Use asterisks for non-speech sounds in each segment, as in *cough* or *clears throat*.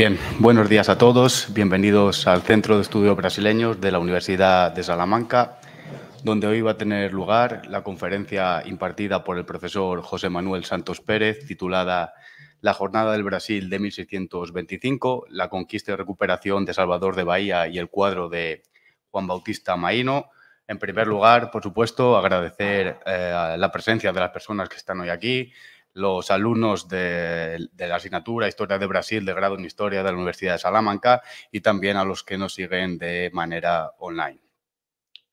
Bien, buenos días a todos. Bienvenidos al Centro de Estudios Brasileños de la Universidad de Salamanca, donde hoy va a tener lugar la conferencia impartida por el profesor José Manuel Santos Pérez, titulada La Jornada del Brasil de 1625, la conquista y recuperación de Salvador de Bahía y el cuadro de Juan Bautista Maíno. En primer lugar, por supuesto, agradecer eh, la presencia de las personas que están hoy aquí, los alumnos de, la asignatura Historia de Brasil de grado en Historia de la Universidad de Salamanca y también a los que nos siguen de manera online.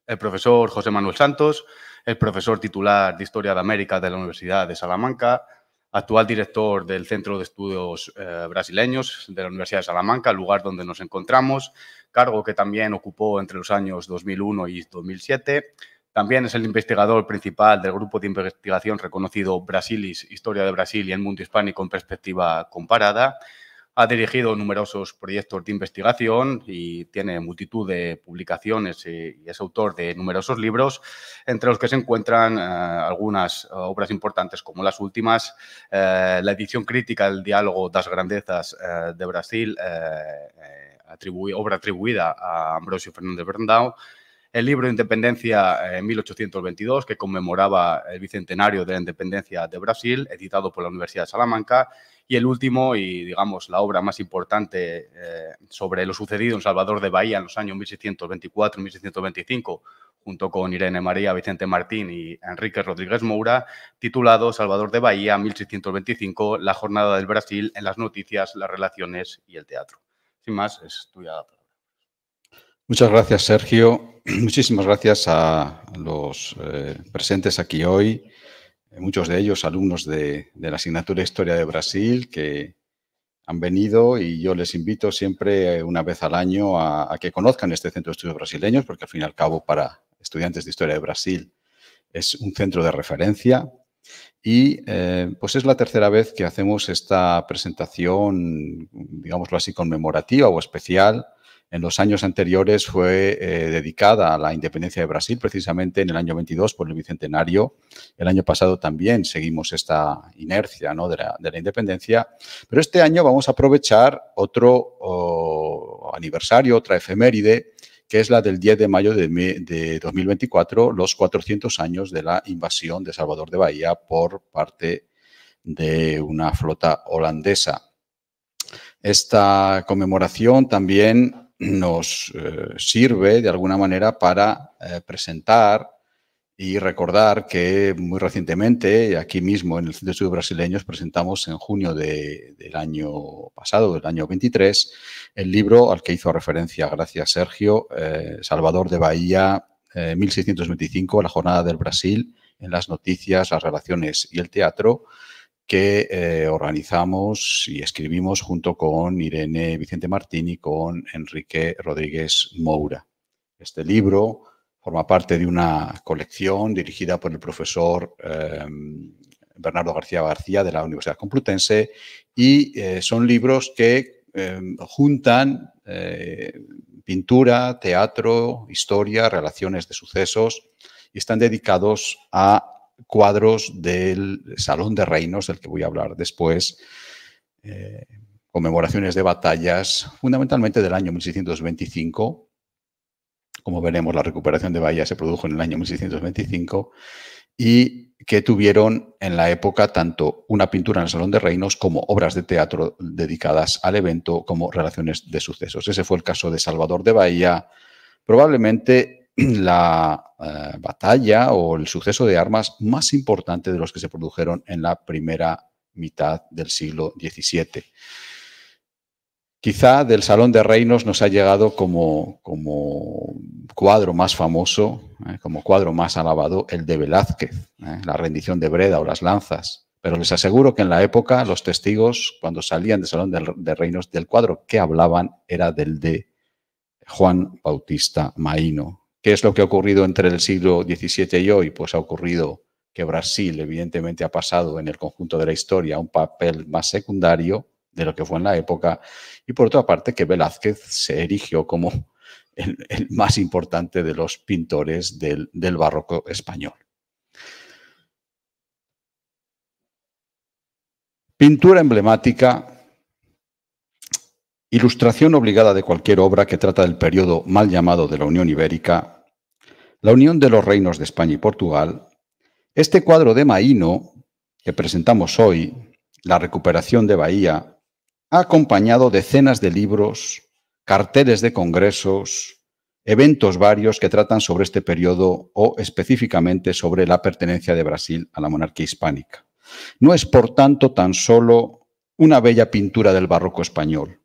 El profesor José Manuel Santos, el profesor titular de Historia de América de la Universidad de Salamanca, actual director del Centro de Estudios eh, Brasileños de la Universidad de Salamanca, lugar donde nos encontramos, cargo que también ocupó entre los años 2001 y 2007 también es el investigador principal del grupo de investigación reconocido Brasilis, Historia de Brasil y el Mundo Hispánico en Perspectiva Comparada. Ha dirigido numerosos proyectos de investigación y tiene multitud de publicaciones eh, y es autor de numerosos libros, entre los que se encuentran eh, algunas obras importantes como las últimas, eh, la edición crítica del diálogo das grandezas de Brasil, obra atribuida a Ambrosio Fernández berndau el libro Independencia eh, en 1822, que conmemoraba el bicentenario de la independencia de Brasil, editado por la Universidad de Salamanca, y el último, y digamos la obra más importante eh, sobre lo sucedido en Salvador de Bahía en los años 1624-1625, junto con Irene María, Vicente Martín y Enrique Rodríguez Moura, titulado Salvador de Bahía 1625, la jornada del Brasil en las noticias, las relaciones y el teatro. Sin más, es tuya. Muchas gracias, Sergio. *clears throat* Muchísimas gracias a los eh, presentes aquí hoy, eh, muchos de ellos alumnos de, la asignatura Historia de Brasil que han venido y yo les invito siempre eh, una vez al año a, que conozcan este Centro de Estudios Brasileños, porque al fin y al cabo para estudiantes de Historia de Brasil es un centro de referencia. Y pues es la tercera vez que hacemos esta presentación, digámoslo así, conmemorativa o especial en los años anteriores fue eh, dedicada a la independencia de Brasil, precisamente en el año 22 por el Bicentenario. El año pasado también seguimos esta inercia ¿no? de, la, independencia, pero este año vamos a aprovechar otro aniversario, otra efeméride, que es la del 10 de mayo de, de 2024, los 400 años de la invasión de Salvador de Bahía por parte de una flota holandesa. Esta conmemoración también nos eh, sirve de alguna manera para eh, presentar y recordar que muy recientemente, aquí mismo en el Centro de Estudios Brasileños, presentamos en junio del año pasado, del año 23, el libro al que hizo referencia, gracias Sergio, eh, Salvador de Bahía, 1625, La Jornada del Brasil en las noticias, las relaciones y el teatro, que eh, organizamos y escribimos junto con Irene Vicente Martín y con Enrique Rodríguez Moura. Este libro forma parte de una colección dirigida por el profesor em, Bernardo García García de la Universidad Complutense y eh, son libros que em, juntan eh, pintura, teatro, historia, relaciones de sucesos y están dedicados a cuadros del Salón de Reinos, del que voy a hablar después, eh, conmemoraciones de batallas, fundamentalmente del año 1625. Como veremos, la recuperación de Bahía se produjo en el año 1625 y que tuvieron en la época tanto una pintura en el Salón de Reinos como obras de teatro dedicadas al evento como relaciones de sucesos. Ese fue el caso de Salvador de Bahía, probablemente *clears throat* la eh, batalla o el suceso de armas más importante de los que se produjeron en la primera mitad del siglo XVII. Quizá del Salón de Reinos nos ha llegado como, como cuadro más famoso, eh, como cuadro más alabado, el de Velázquez, eh, la rendición de Breda o las lanzas. Pero les aseguro que en la época los testigos, cuando salían del Salón de, de Reinos, del cuadro que hablaban era del de Juan Bautista Maíno, ¿Qué es lo que ha ocurrido entre el siglo XVII y hoy? Pues ha ocurrido que Brasil evidentemente ha pasado en el conjunto de la historia un papel más secundario de lo que fue en la época y por otra parte que Velázquez se erigió como *laughs* el, más importante de los pintores del barroco español. Pintura emblemática Ilustración obligada de cualquier obra que trata del periodo mal llamado de la Unión Ibérica, la unión de los reinos de España y Portugal, este cuadro de Maíno que presentamos hoy, La recuperación de Bahía, ha acompañado decenas de libros, carteles de congresos, eventos varios que tratan sobre este periodo o específicamente sobre la pertenencia de Brasil a la monarquía hispánica. No es, por tanto, tan solo una bella pintura del barroco español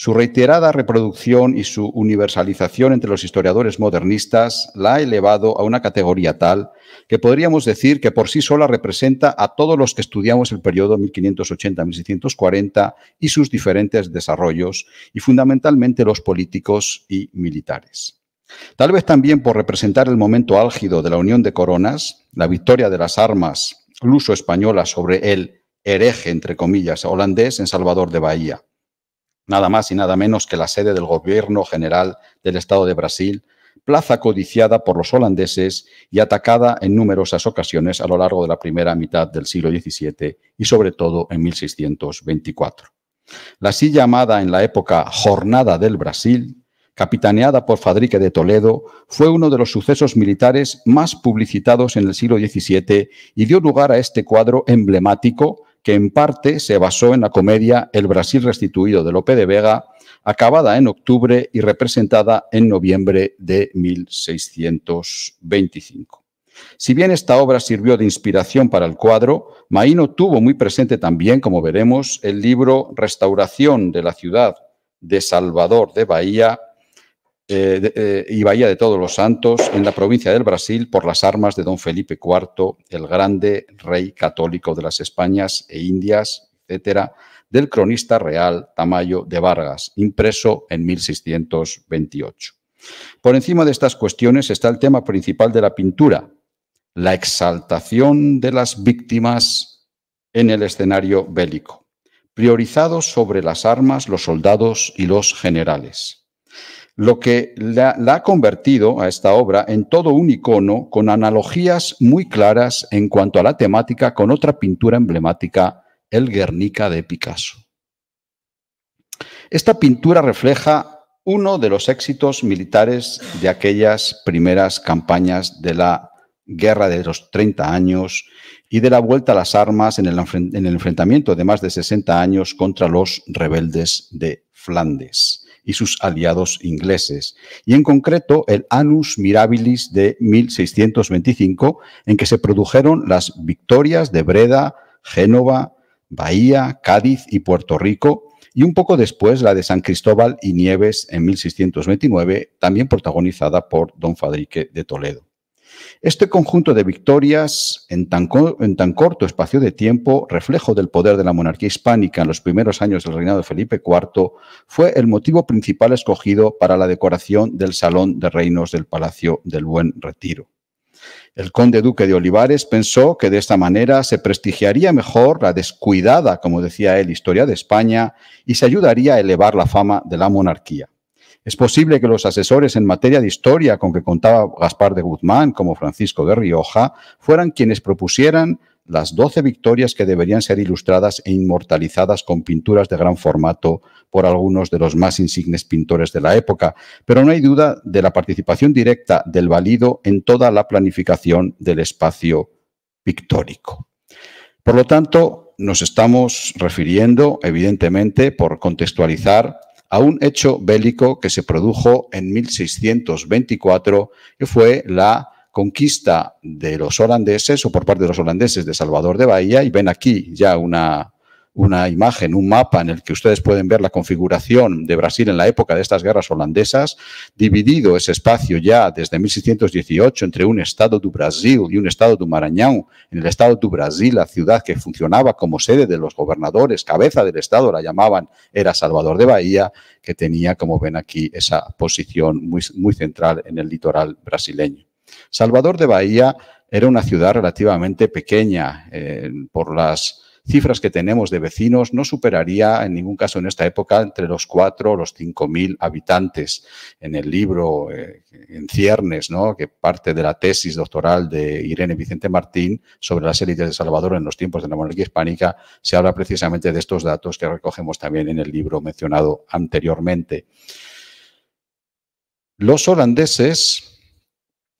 su reiterada reproducción y su universalización entre los historiadores modernistas la ha elevado a una categoría tal que podríamos decir que por sí sola representa a todos los que estudiamos el periodo 1580-1640 y sus diferentes desarrollos, y fundamentalmente los políticos y militares. Tal vez también por representar el momento álgido de la Unión de Coronas, la victoria de las armas luso-españolas sobre el hereje, entre comillas, holandés en Salvador de Bahía nada más y nada menos que la sede del gobierno general del Estado de Brasil, plaza codiciada por los holandeses y atacada en numerosas ocasiones a lo largo de la primera mitad del siglo XVII y sobre todo en 1624. La así llamada en la época Jornada del Brasil, capitaneada por Fadrique de Toledo, fue uno de los sucesos militares más publicitados en el siglo XVII y dio lugar a este cuadro emblemático que en parte se basó en la comedia El Brasil restituido de Lope de Vega, acabada en octubre y representada en noviembre de 1625. Si bien esta obra sirvió de inspiración para el cuadro, Maíno tuvo muy presente también, como veremos, el libro Restauración de la ciudad de Salvador de Bahía eh, eh, y Bahía de Todos los Santos, en la provincia del Brasil, por las armas de don Felipe IV, el grande rey católico de las Españas e Indias, etcétera, del cronista real Tamayo de Vargas, impreso en 1628. Por encima de estas cuestiones está el tema principal de la pintura, la exaltación de las víctimas en el escenario bélico, priorizado sobre las armas los soldados y los generales lo que la, ha convertido a esta obra en todo un icono con analogías muy claras en cuanto a la temática con otra pintura emblemática, el Guernica de Picasso. Esta pintura refleja uno de los éxitos militares de aquellas primeras campañas de la Guerra de los 30 años y de la vuelta a las armas en el, en el enfrentamiento de más de 60 años contra los rebeldes de Flandes y sus aliados ingleses, y en concreto el Anus Mirabilis de 1625, en que se produjeron las victorias de Breda, Génova, Bahía, Cádiz y Puerto Rico, y un poco después la de San Cristóbal y Nieves en 1629, también protagonizada por don Fadrique de Toledo. Este conjunto de victorias en tan, corto espacio de tiempo, reflejo del poder de la monarquía hispánica en los primeros años del reinado de Felipe IV, fue el motivo principal escogido para la decoración del Salón de Reinos del Palacio del Buen Retiro. El conde duque de Olivares pensó que de esta manera se prestigiaría mejor la descuidada, como decía él, historia de España y se ayudaría a elevar la fama de la monarquía. Es posible que los asesores en materia de historia con que contaba Gaspar de Guzmán, como Francisco de Rioja, fueran quienes propusieran las doce victorias que deberían ser ilustradas e inmortalizadas con pinturas de gran formato por algunos de los más insignes pintores de la época, pero no hay duda de la participación directa del valido en toda la planificación del espacio pictórico. Por lo tanto, nos estamos refiriendo, evidentemente, por contextualizar, a un hecho bélico que se produjo en 1624, que fue la conquista de los holandeses o por parte de los holandeses de Salvador de Bahía, y ven aquí ya una una imagen, un mapa en el que ustedes pueden ver la configuración de Brasil en la época de estas guerras holandesas, dividido ese espacio ya desde 1618 entre un estado do Brasil y un estado do Maranhão. En el estado do Brasil, la ciudad que funcionaba como sede de los gobernadores, cabeza del estado, la llamaban, era Salvador de Bahía, que tenía, como ven aquí, esa posición muy, central en el litoral brasileño. Salvador de Bahía era una ciudad relativamente pequeña eh, por las cifras que tenemos de vecinos no superaría en ningún caso en esta época entre los 4 o los mil habitantes. En el libro, eh, en ciernes, que parte de la tesis doctoral de Irene Vicente Martín sobre las élites de Salvador en los tiempos de la monarquía hispánica, se habla precisamente de estos datos que recogemos también en el libro mencionado anteriormente. Los holandeses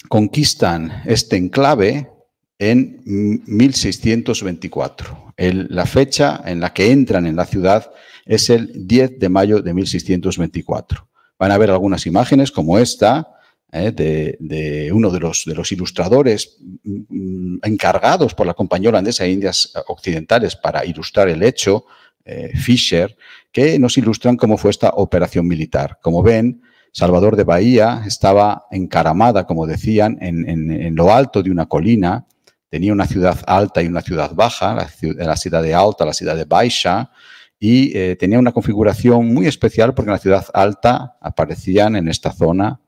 conquistan este enclave en 1624. la fecha en la que entran en la ciudad es el 10 de mayo de 1624. Van a ver algunas imágenes como esta, ¿eh? de, uno de los, de los ilustradores mm, mm, encargados por la Compañía Holandesa de Indias Occidentales para ilustrar el hecho, eh, Fisher, que nos ilustran cómo fue esta operación militar. Como ven, Salvador de Bahía estaba encaramada, como decían, en, en lo alto de una colina tenía una ciudad alta y una ciudad baja, la, ciudad, de alta, la ciudad de baixa, y eh, tenía una configuración muy especial porque en la ciudad alta aparecían en esta zona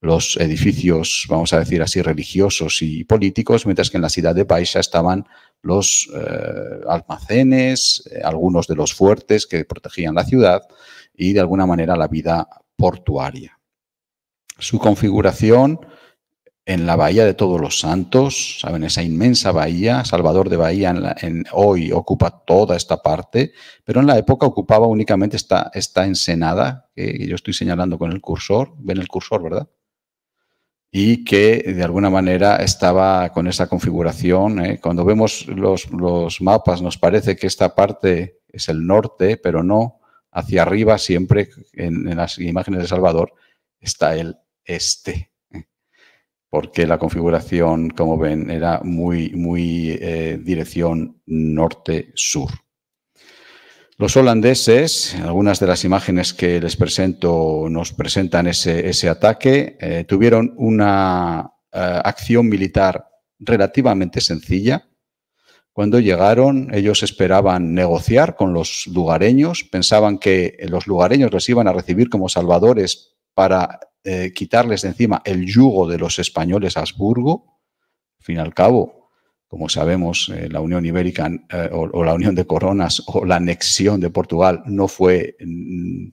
los edificios, vamos a decir así, religiosos y políticos, mientras que en la ciudad de Baixa estaban los eh, almacenes, eh, algunos de los fuertes que protegían la ciudad y de alguna manera la vida portuaria. Su configuración en la Bahía de Todos los Santos, ¿saben? Esa inmensa bahía, Salvador de Bahía hoy ocupa toda esta parte, pero en la época ocupaba únicamente esta, ensenada que yo estoy señalando con el cursor, ven el cursor, ¿verdad? y que de alguna manera estaba con esa configuración. ¿eh? Cuando vemos los, mapas nos parece que esta parte es el norte, pero no, hacia arriba siempre en las imágenes de Salvador está el este porque la configuración, como ven, era muy, muy eh, dirección norte-sur. Los holandeses, algunas de las imágenes que les presento nos presentan ese, ataque, eh, tuvieron una eh, acción militar relativamente sencilla. Cuando llegaron, ellos esperaban negociar con los lugareños, pensaban que los lugareños les iban a recibir como salvadores para eh, quitarles de encima el yugo de los españoles a Habsburgo. Al fin y al cabo, como sabemos, eh, la Unión Ibérica eh, o, la Unión de Coronas *laughs* o la anexión de Portugal no fue, mm,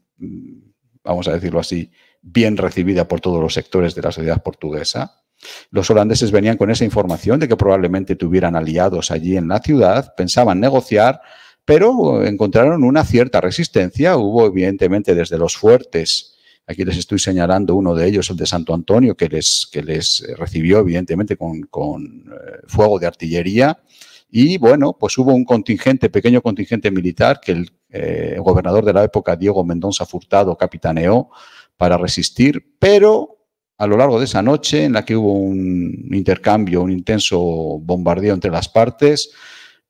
vamos a decirlo así, bien recibida por todos los sectores de la sociedad portuguesa. Los holandeses venían con esa información de que probablemente tuvieran aliados allí en la ciudad, pensaban negociar, pero encontraron una cierta resistencia. Hubo, evidentemente, desde los fuertes Aquí les estoy señalando uno de ellos, el de Santo Antonio, que les, que les eh, recibió evidentemente con, con eh, fuego de artillería. Y bueno, pues hubo un contingente, pequeño contingente militar que el eh, gobernador de la época, Diego Mendonza Furtado, capitaneó para resistir, pero a lo largo de esa noche en la que hubo un intercambio, un intenso bombardeo entre las partes,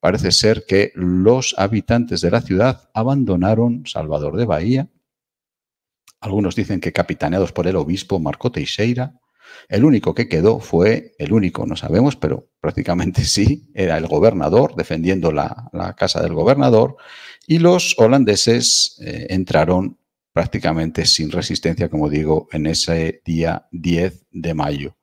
parece ser que los habitantes de la ciudad abandonaron Salvador de Bahía algunos dicen que capitaneados por el obispo Marco Teixeira, el único que quedó fue, el único no sabemos, pero prácticamente *laughs* sí, era el gobernador defendiendo la, casa del gobernador y los holandeses eh, entraron prácticamente sin resistencia, como digo, en ese día 10 de mayo.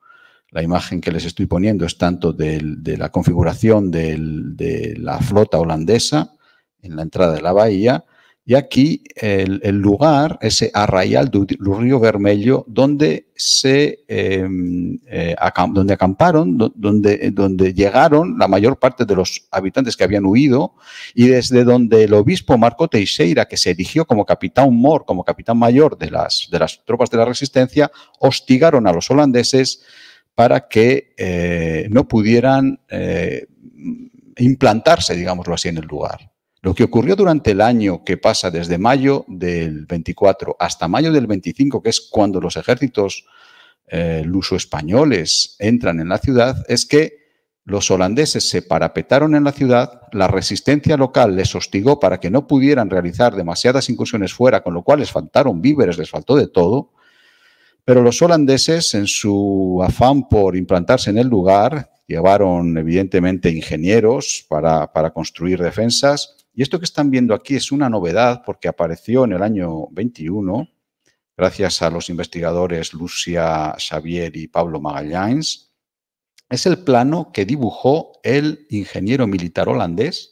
La imagen que les estoy poniendo es tanto de la configuración de la flota holandesa en la entrada de la bahía, y aquí el, lugar, ese arraial del Río Vermelho, donde se em, eh, donde acamparon, donde, eh, donde llegaron la mayor parte de los habitantes que habían huido, y desde donde el obispo Marco Teixeira, que se eligió como capitán mor, como capitán mayor de las, de las tropas de la resistencia, hostigaron a los holandeses para que eh, no pudieran implantarse, digámoslo así, en el lugar. Lo que ocurrió durante el año que pasa desde mayo del 24 hasta mayo del 25, que es cuando los ejércitos eh, luso-españoles entran en la ciudad, es que los holandeses se parapetaron en la ciudad, la resistencia local les hostigó para que no pudieran realizar demasiadas incursiones fuera, con lo cual les faltaron víveres, les faltó de todo, pero los holandeses, en su afán por implantarse en el lugar, llevaron evidentemente ingenieros para construir defensas, y esto que están viendo aquí es una novedad porque apareció en el año 21, gracias a los investigadores Lucia Xavier y Pablo Magallanes. Es el plano que dibujó el ingeniero militar holandés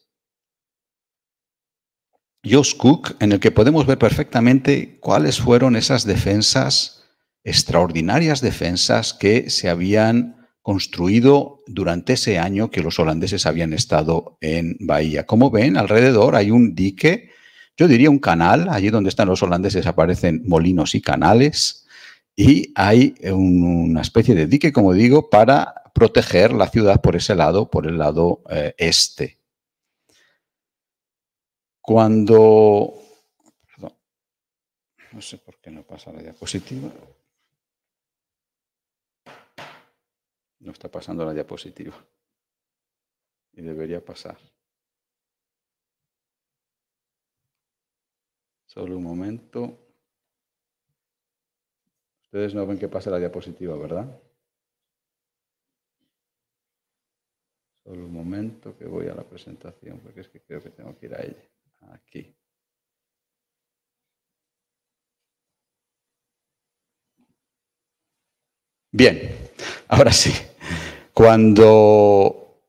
Jos Cook, en el que podemos ver perfectamente cuáles fueron esas defensas, extraordinarias defensas que se habían construido durante ese año que los holandeses habían estado en Bahía. Como ven, alrededor hay un dique, yo diría un canal, allí donde están los holandeses aparecen molinos y canales, y hay una especie de dique, como digo, para proteger la ciudad por ese lado, por el lado eh, este. Cuando... no sé por qué no pasa la diapositiva. No está pasando la diapositiva. Y debería pasar. Solo un momento. Ustedes no ven que pasa la diapositiva, ¿verdad? Solo un momento que voy a la presentación porque es que creo que tengo que ir a ella. Aquí. Bien, ahora sí. Cuando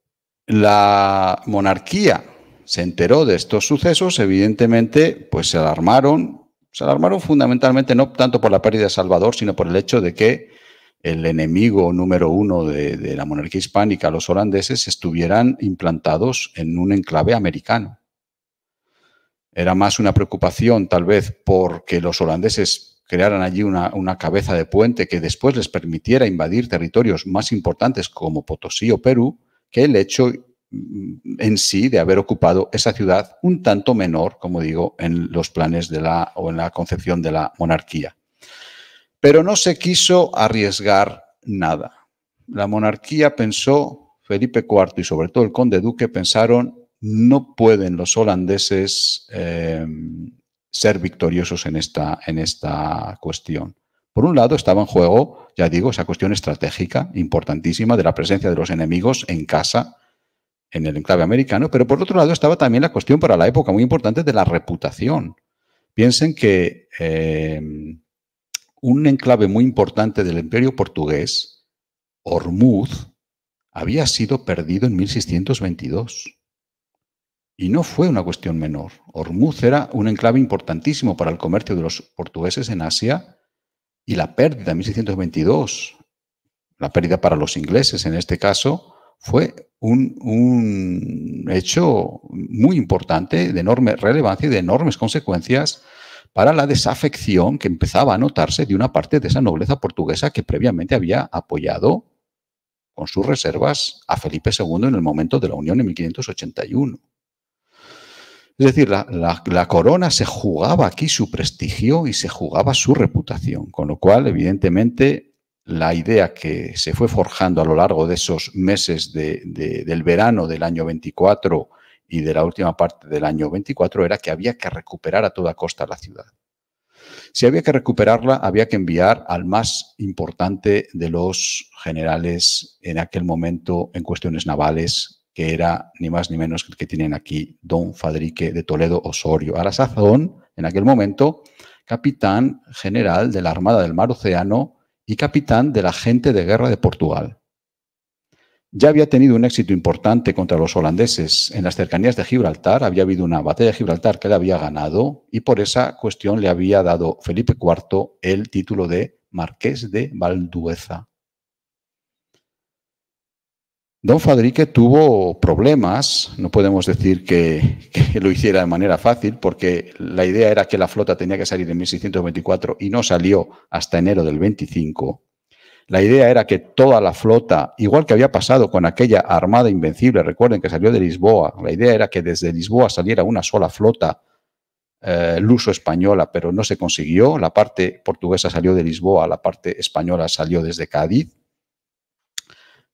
la monarquía se enteró de estos sucesos, evidentemente, pues se alarmaron, se alarmaron fundamentalmente no tanto por la pérdida de Salvador, sino por el hecho de que el enemigo número uno de, de la monarquía hispánica, los holandeses, estuvieran implantados en un enclave americano. Era más una preocupación, tal vez, porque los holandeses crearan allí una, cabeza de puente que después les permitiera invadir territorios más importantes como Potosí o Perú, que el hecho mm, en sí de haber ocupado esa ciudad un tanto menor, como digo, en los planes de la o en la concepción de la monarquía. Pero no se quiso arriesgar nada. La monarquía pensó, Felipe IV y sobre todo el conde duque pensaron, no pueden los holandeses eh, ser victoriosos en esta, en esta cuestión. Por un lado, estaba en juego, ya digo, esa cuestión estratégica importantísima de la presencia de los enemigos en casa, en el enclave americano, pero por otro lado estaba también la cuestión para la época muy importante de la reputación. Piensen que eh, un enclave muy importante del imperio portugués, Hormuz, había sido perdido en 1622. Y no fue una cuestión menor. Hormuz era un enclave importantísimo para el comercio de los portugueses en Asia y la pérdida en 1622, la pérdida para los ingleses en este caso, fue un, hecho muy importante, de enorme relevancia y de enormes consecuencias para la desafección que empezaba a notarse de una parte de esa nobleza portuguesa que previamente había apoyado con sus reservas a Felipe II en el momento de la Unión en 1581. Es decir, la, corona se jugaba aquí su prestigio y se jugaba su reputación, con lo cual, evidentemente, la idea que se fue forjando a lo largo de esos meses del verano del año 24 y de la última parte del año 24 era que había que recuperar a toda costa la ciudad. Si había que recuperarla, había que enviar al más importante de los generales en aquel momento en cuestiones navales, que era ni más ni menos que el que tienen aquí don Fadrique de Toledo Osorio, a la sazón, en aquel momento, capitán general de la Armada del Mar Océano y capitán de la gente de guerra de Portugal. Ya había tenido un éxito importante contra los holandeses. En las cercanías de Gibraltar había habido una batalla de Gibraltar que le había ganado y por esa cuestión le había dado Felipe IV el título de Marqués de Valdueza. Don Fadrique tuvo problemas, no podemos decir que, lo hiciera de manera fácil, porque la idea era que la flota tenía que salir en 1624 y no salió hasta enero del 25. La idea era que toda la flota, igual que había pasado con aquella armada invencible, recuerden que salió de Lisboa, la idea era que desde Lisboa saliera una sola flota eh, luso-española, pero no se consiguió, la parte portuguesa salió de Lisboa, la parte española salió desde Cádiz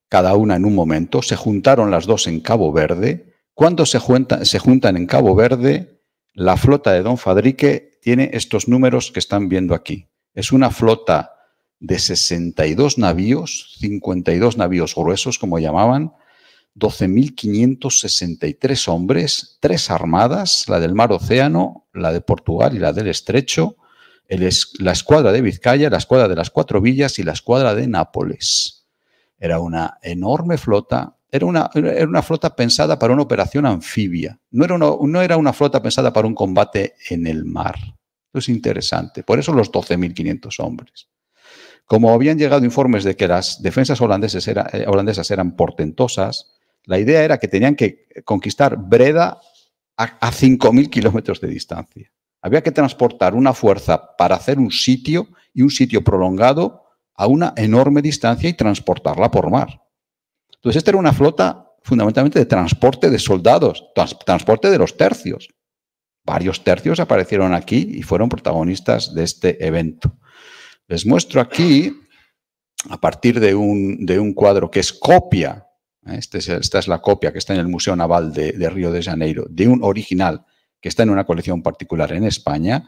cada una en un momento, se juntaron las dos en Cabo Verde. Cuando se, juntan en Cabo Verde, la flota de Don Fadrique tiene estos números que están viendo aquí. Es una flota de 62 navíos, 52 navíos gruesos, como llamaban, 12.563 hombres, tres armadas, la del Mar Océano, la de Portugal y la del Estrecho, la escuadra de Vizcaya, la escuadra de las Cuatro Villas y la escuadra de Nápoles. Era una enorme flota era una, una, flota pensada para una operación anfibia. No era una, no era una flota pensada para un combate en el mar. Esto es interesante. Por eso los 12.500 hombres. Como habían llegado informes de que las defensas holandesas, eh, holandesas eran portentosas, la idea era que tenían que conquistar Breda a, a 5.000 kilómetros de distancia. Había que transportar una fuerza para hacer un sitio y un sitio prolongado a una enorme distancia y transportarla por mar. Entonces, esta era una flota fundamentalmente de transporte de soldados, transporte de los tercios. Varios tercios aparecieron aquí y fueron protagonistas de este evento. Les muestro aquí, a partir de un, cuadro que es copia, ¿eh? este esta es la copia que está en el Museo Naval de, de Río de Janeiro, de un original que está en una colección particular en España,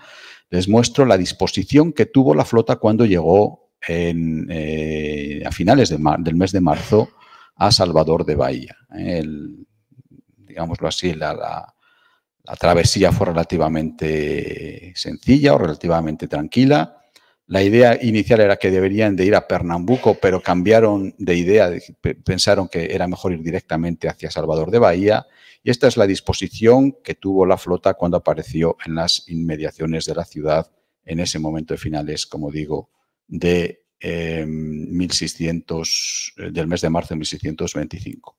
les muestro la disposición que tuvo la flota cuando llegó eh, a finales del mes de marzo a Salvador de Bahía. ¿eh? digámoslo así, la, la, travesía fue relativamente sencilla o relativamente tranquila. La idea inicial era que deberían de ir a Pernambuco, pero cambiaron de idea, pensaron que era mejor ir directamente hacia Salvador de Bahía. Y esta es la disposición que tuvo la flota cuando apareció en las inmediaciones de la ciudad en ese momento de finales, como digo, de, 1600, eh, eh, del mes de marzo de 1625.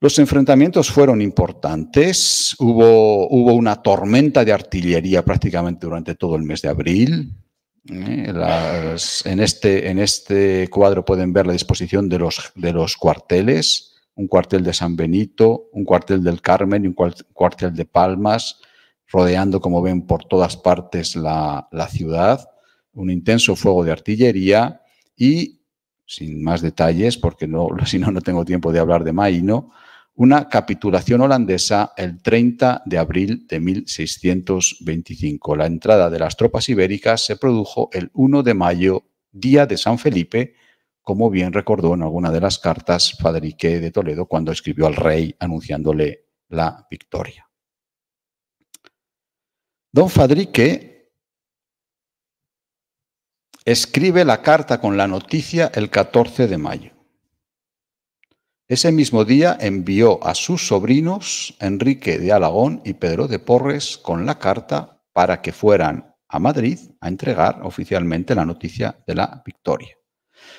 Los enfrentamientos fueron importantes, hubo, hubo una tormenta de artillería prácticamente durante todo el mes de abril, ¿eh? en, este, en, este, cuadro pueden ver la disposición de los, de los, cuarteles, un cuartel de San Benito, un cuartel del Carmen y un cuartel de Palmas, rodeando, como ven, por todas partes la, la ciudad un intenso fuego de artillería y, sin más detalles, porque no, *laughs* si no, no tengo tiempo de hablar de Maino, una capitulación holandesa el 30 de abril de 1625. La entrada de las tropas ibéricas se produjo el 1 de mayo, día de San Felipe, como bien recordó en alguna de las cartas Fadrique de Toledo cuando escribió al rey anunciándole la victoria. Don Fadrique escribe la carta con la noticia el 14 de mayo. Ese mismo día envió a sus sobrinos Enrique de Alagón y Pedro de Porres con la carta para que fueran a Madrid a entregar oficialmente la noticia de la victoria.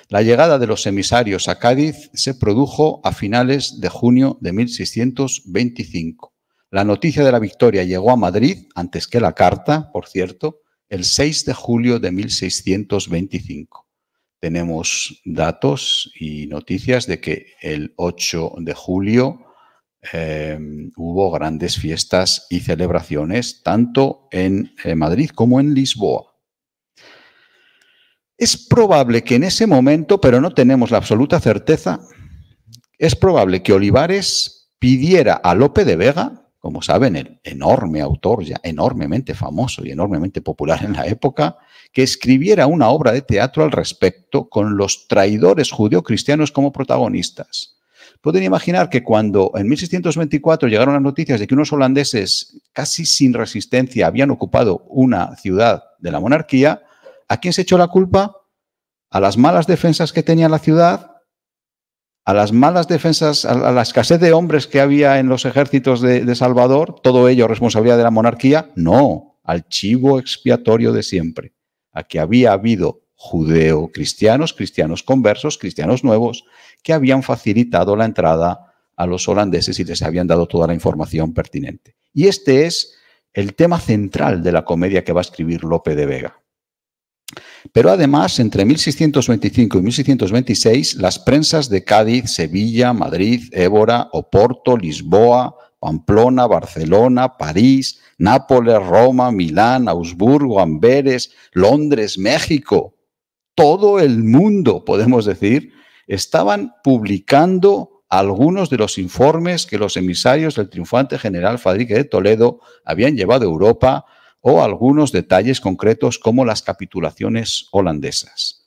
La llegada de los emisarios a Cádiz se produjo a finales de junio de 1625. La noticia de la victoria llegó a Madrid, antes que la carta, por cierto, el 6 de julio de 1625. Tenemos datos y noticias de que el 8 de julio em, hubo grandes fiestas y celebraciones, tanto en eh, Madrid como en Lisboa. Es probable que en ese momento, pero no tenemos la absoluta certeza, es probable que Olivares pidiera a Lope de Vega como saben, el enorme autor, ya enormemente famoso y enormemente popular en la época, que escribiera una obra de teatro al respecto con los traidores judeocristianos como protagonistas. Pueden imaginar que cuando en 1624 llegaron las noticias de que unos holandeses casi sin resistencia habían ocupado una ciudad de la monarquía, ¿a quién se echó la culpa? A las malas defensas que tenía la ciudad, a las malas defensas, a la escasez de hombres que había en los ejércitos de, Salvador, todo ello responsabilidad de la monarquía, no, al chivo expiatorio de siempre, a que había habido judeo-cristianos, cristianos conversos, cristianos nuevos, que habían facilitado la entrada a los holandeses y les habían dado toda la información pertinente. Y este es el tema central de la comedia que va a escribir Lope de Vega. Pero además, entre 1625 y 1626, las prensas de Cádiz, Sevilla, Madrid, Évora, Oporto, Lisboa, Pamplona, Barcelona, París, Nápoles, Roma, Milán, Augsburgo, Amberes, Londres, México, todo el mundo, podemos decir, estaban publicando algunos de los informes que los emisarios del triunfante general Fadrique de Toledo habían llevado a Europa o algunos detalles concretos como las capitulaciones holandesas.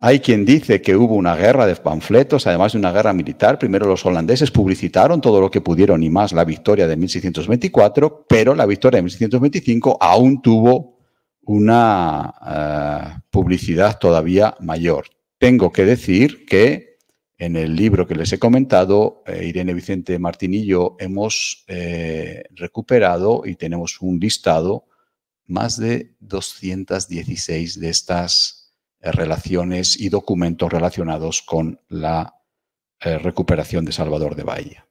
Hay quien dice que hubo una guerra de panfletos, además de una guerra militar. Primero los holandeses publicitaron todo lo que pudieron y más la victoria de 1624, pero la victoria de 1625 aún tuvo una eh, publicidad todavía mayor. Tengo que decir que en el libro que les he comentado, eh, Irene Vicente Martín y yo hemos eh, recuperado y tenemos un listado más de 216 de estas eh, relaciones y documentos relacionados con la recuperación de Salvador de Bahía.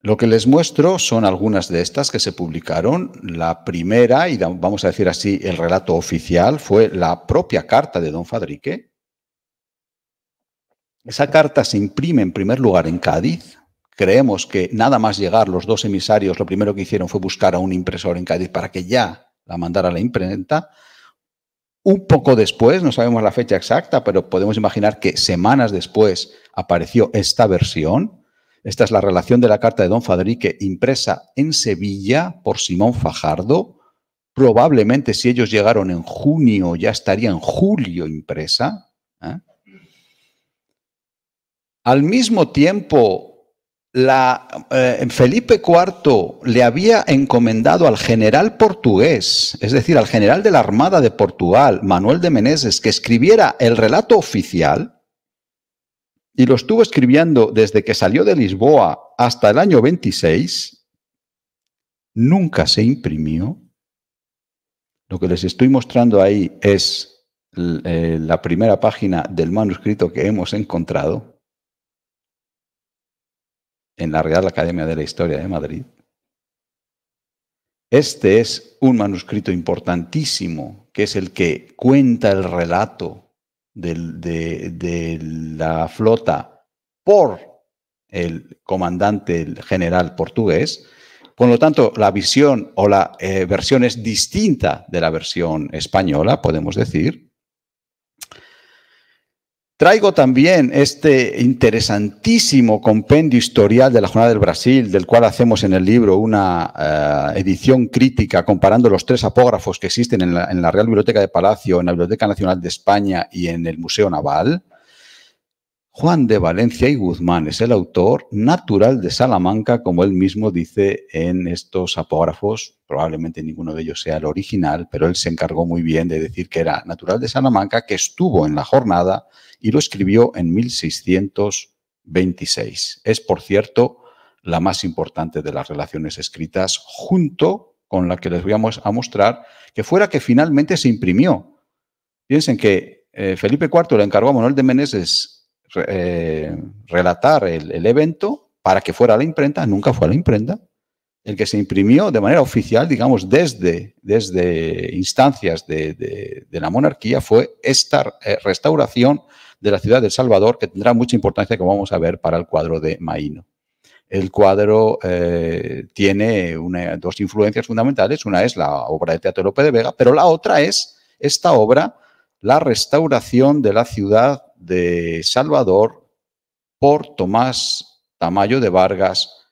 Lo que les muestro son algunas de estas que se publicaron. La primera, y vamos a decir así, el relato oficial, fue la propia carta de don Fadrique, esa carta se imprime en primer lugar en Cádiz. Creemos que nada más llegar los dos emisarios, lo primero que hicieron fue buscar a un impresor en Cádiz para que ya la mandara a la imprenta. Un poco después, no sabemos la fecha exacta, pero podemos imaginar que semanas después apareció esta versión. Esta es la relación de la carta de Don Fadrique impresa en Sevilla por Simón Fajardo. Probablemente si ellos llegaron en junio ya estaría en julio impresa. ¿eh? Al mismo tiempo, eh, Felipe IV le había encomendado al general portugués, es decir, al general de la Armada de Portugal, Manuel de Meneses, que escribiera el relato oficial, y lo estuvo escribiendo desde que salió de Lisboa hasta el año 26, nunca se imprimió. Lo que les estoy mostrando ahí es eh, la primera página del manuscrito que hemos encontrado en la Real Academia de la Historia de Madrid. Este es un manuscrito importantísimo, que es el que cuenta el relato de, la flota por el comandante el general portugués. Por lo tanto, la visión o la eh, versión es distinta de la versión española, podemos decir, Traigo también este interesantísimo compendio historial de la Jornada del Brasil, del cual hacemos en el libro una eh, edición crítica comparando los tres apógrafos que existen en la, Real Biblioteca de Palacio, en la Biblioteca Nacional de España y en el Museo Naval. Juan de Valencia y Guzmán es el autor natural de Salamanca, como él mismo dice en estos apógrafos. Probablemente ninguno de ellos sea el original, pero él se encargó muy bien de decir que era natural de Salamanca, que estuvo en la jornada y lo escribió en 1626. Es, por cierto, la más importante de las relaciones escritas, junto con la que les voy a mostrar, que fuera que finalmente se imprimió. Piensen que eh, Felipe IV le encargó a Manuel de Meneses eh, relatar el, evento para que fuera a la imprenta, nunca fue a la imprenta, el que se imprimió de manera oficial, digamos, desde, desde instancias de, de la monarquía, fue esta eh, restauración de la ciudad de El Salvador, que tendrá mucha importancia, como vamos a ver, para el cuadro de Maíno. El cuadro eh, tiene dos influencias fundamentales. Una es la obra de Teatro Lope de Vega, pero la otra es esta obra, la restauración de la ciudad de Salvador por Tomás Tamayo de Vargas,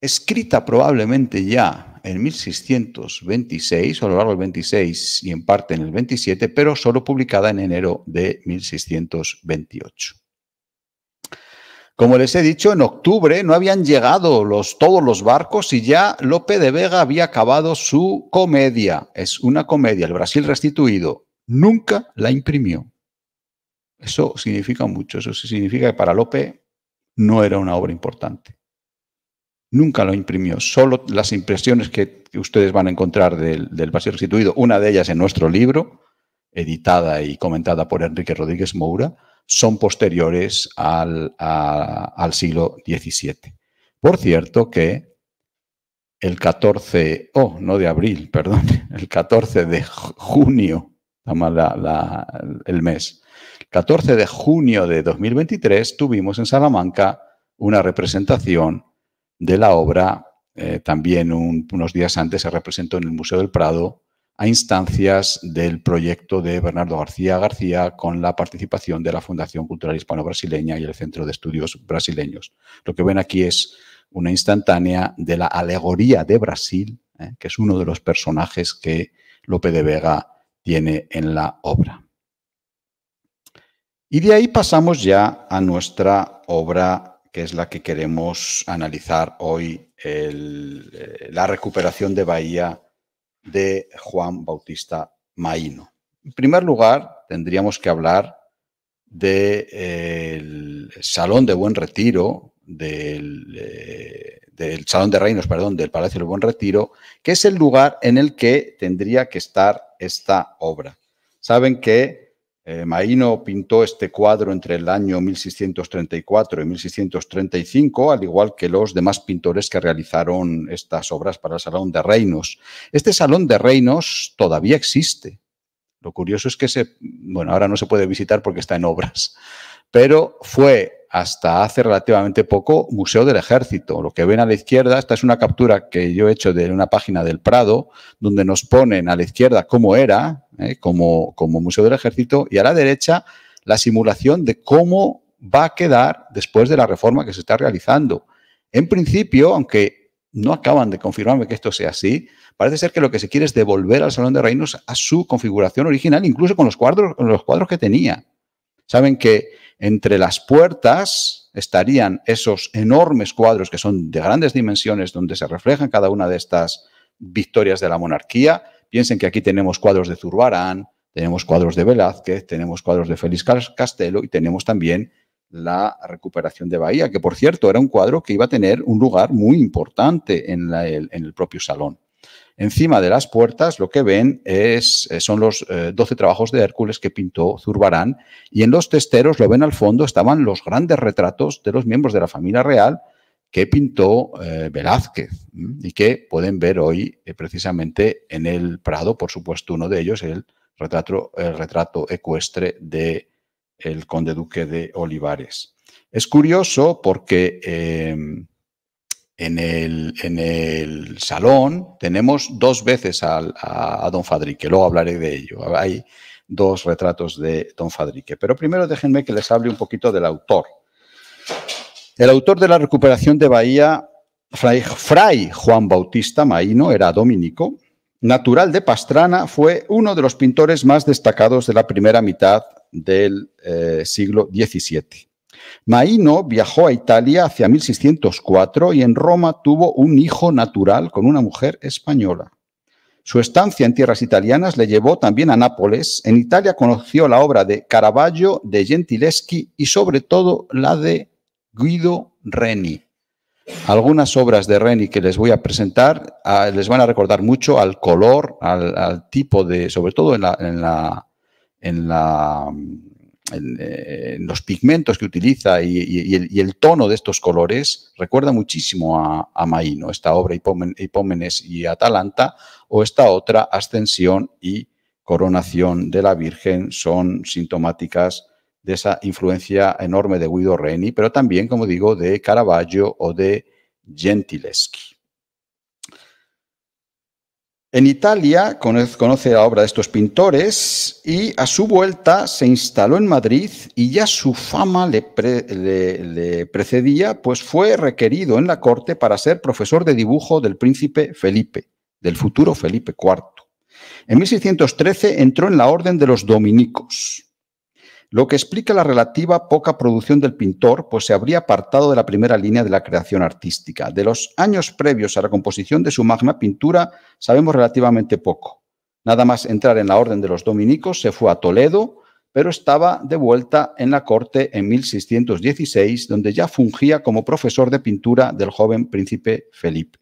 escrita probablemente ya en 1626, a lo largo del 26 y en parte en el 27, pero solo publicada en enero de 1628. Como les he dicho, en octubre no habían llegado todos los barcos y ya Lope de Vega había acabado su comedia. Es una comedia, el Brasil restituido. Nunca la imprimió. Eso significa mucho, eso significa que para Lope no era una obra importante nunca lo imprimió. Solo las impresiones que, ustedes van a encontrar del, del restituido, una de ellas en nuestro libro, editada y comentada por Enrique Rodríguez Moura, son posteriores al, siglo XVII. Por cierto que el 14, oh, no de abril, *laughs* perdón, el 14 de junio, la, la, el mes, 14 de junio de 2023 tuvimos en Salamanca una representación de la obra. Eh, también unos días antes se representó en el Museo del Prado a instancias del proyecto de Bernardo García García con la participación de la Fundación Cultural Hispano-Brasileña y el Centro de Estudios Brasileños. Lo que ven aquí es una instantánea de la alegoría de Brasil, eh, que es uno de los personajes que Lope de Vega tiene en la obra. Y de ahí pasamos ya a nuestra obra que es la que queremos analizar hoy, eh, la recuperación de Bahía de Juan Bautista Maíno. En primer lugar, tendríamos que hablar del de, eh, Salón de Buen Retiro, del, eh, del, Salón de Reinos, perdón, del Palacio del Buen Retiro, que es el lugar en el que tendría que estar esta obra. Saben que eh, pintó este cuadro entre el año 1634 y 1635, al igual que los demás pintores que realizaron estas obras para el Salón de Reinos. Este Salón de Reinos todavía existe. Lo curioso es que se, bueno, ahora no se puede visitar porque está en obras, pero fue hasta hace relativamente poco Museo del Ejército. Lo que ven a la izquierda, esta es una captura que yo he hecho de una página del Prado, donde nos ponen a la izquierda cómo era, ¿eh? como, como Museo del Ejército, y a la derecha la simulación de cómo va a quedar después de la reforma que se está realizando. En principio, aunque no acaban de confirmarme que esto sea así, parece ser que lo que se quiere es devolver al Salón de Reinos a su configuración original, incluso con los cuadros, con los cuadros que tenía. Saben que entre las puertas estarían esos enormes cuadros que son de grandes dimensiones donde se reflejan cada una de estas victorias de la monarquía, Piensen que aquí tenemos cuadros de Zurbarán, tenemos cuadros de Velázquez, tenemos cuadros de Félix Castelo y tenemos también la recuperación de Bahía, que por cierto era un cuadro que iba a tener un lugar muy importante en, el propio salón. Encima de las puertas lo que ven es, eh, son los eh, doce 12 trabajos de Hércules que pintó Zurbarán y en los testeros, lo ven al fondo, estaban los grandes retratos de los miembros de la familia real que pintó eh, Velázquez y que pueden ver hoy eh, precisamente en el Prado, por supuesto uno de ellos, el retrato, el retrato ecuestre de el conde duque de Olivares. Es curioso porque em, en, el, en, el, salón tenemos dos veces a, a, don Fadrique, luego hablaré de ello. Hay dos retratos de don Fadrique, pero primero déjenme que les hable un poquito del autor. El autor de la recuperación de Bahía, Fray, Juan Bautista Maíno, era dominico. Natural de Pastrana, fue uno de los pintores más destacados de la primera mitad del eh, siglo XVII. Maíno viajó a Italia hacia 1604 y en Roma tuvo un hijo natural con una mujer española. Su estancia en tierras italianas le llevó también a Nápoles. En Italia conoció la obra de Caravaggio, de Gentileschi y sobre todo la de Guido Reni. Algunas obras de Reni que les voy a presentar ah, les van a recordar mucho al color, al, tipo de, sobre todo en la, en la, en eh, los pigmentos que utiliza y, el, tono de estos colores recuerda muchísimo a, a Maíno, esta obra Hipómenes y Atalanta, o esta otra Ascensión y Coronación de la Virgen son sintomáticas de esa influencia enorme de Guido Reni, pero también, como digo, de Caravaggio o de Gentileschi. En Italia conoce la obra de estos pintores y a su vuelta se instaló en Madrid y ya su fama le, precedía, pues fue requerido en la corte para ser profesor de dibujo del príncipe Felipe, del futuro Felipe IV. En 1613 entró en la Orden de los Dominicos lo que explica la relativa poca producción del pintor, pues se habría apartado de la primera línea de la creación artística. De los años previos a la composición de su magna pintura sabemos relativamente poco. Nada más entrar en la orden de los dominicos se fue a Toledo, pero estaba de vuelta en la corte en 1616, donde ya fungía como profesor de pintura del joven príncipe Felipe.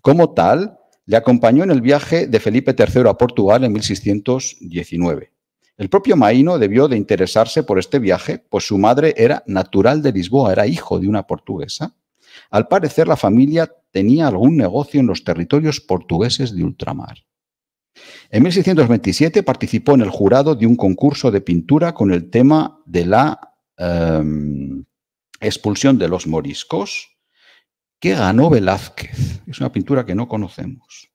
Como tal, le acompañó en el viaje de Felipe III a Portugal en 1619. El propio Maíno debió de interesarse por este viaje, pues su madre era natural de Lisboa, era hijo de una portuguesa. Al parecer, la familia tenía algún negocio en los territorios portugueses de ultramar. En 1627 participó en el jurado de un concurso de pintura con el tema de la em, expulsión de los moriscos, que ganó Velázquez. Es una pintura que no conocemos.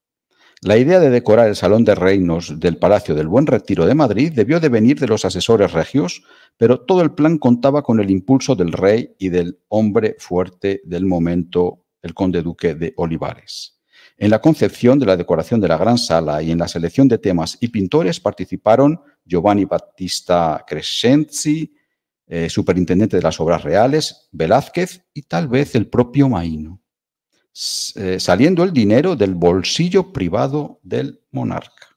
La idea de decorar el Salón de Reinos del Palacio del Buen Retiro de Madrid debió de venir de los asesores regios, pero todo el plan contaba con el impulso del rey y del hombre fuerte del momento, el conde duque de Olivares. En la concepción de la decoración de la gran sala y en la selección de temas y pintores participaron Giovanni Battista Crescenzi, eh, superintendente de las obras reales, Velázquez y tal vez el propio Maino. Eh, saliendo el dinero del bolsillo privado del monarca.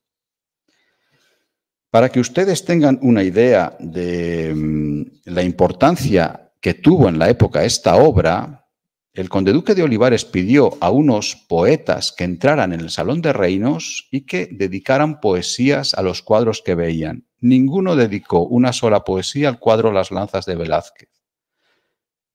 Para que ustedes tengan una idea de mm, la importancia que tuvo en la época esta obra, el conde duque de Olivares pidió a unos poetas que entraran en el Salón de Reinos y que dedicaran poesías a los cuadros que veían. Ninguno dedicó una sola poesía al cuadro Las Lanzas de Velázquez.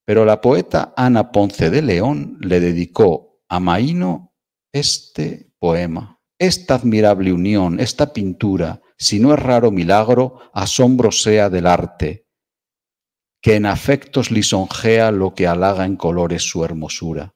Pero la poeta Ana Ponce de León le dedicó a Maíno este poema. Esta admirable unión, esta pintura, si no es raro milagro, asombro sea del arte, que en afectos lisonjea lo que halaga en colores su hermosura.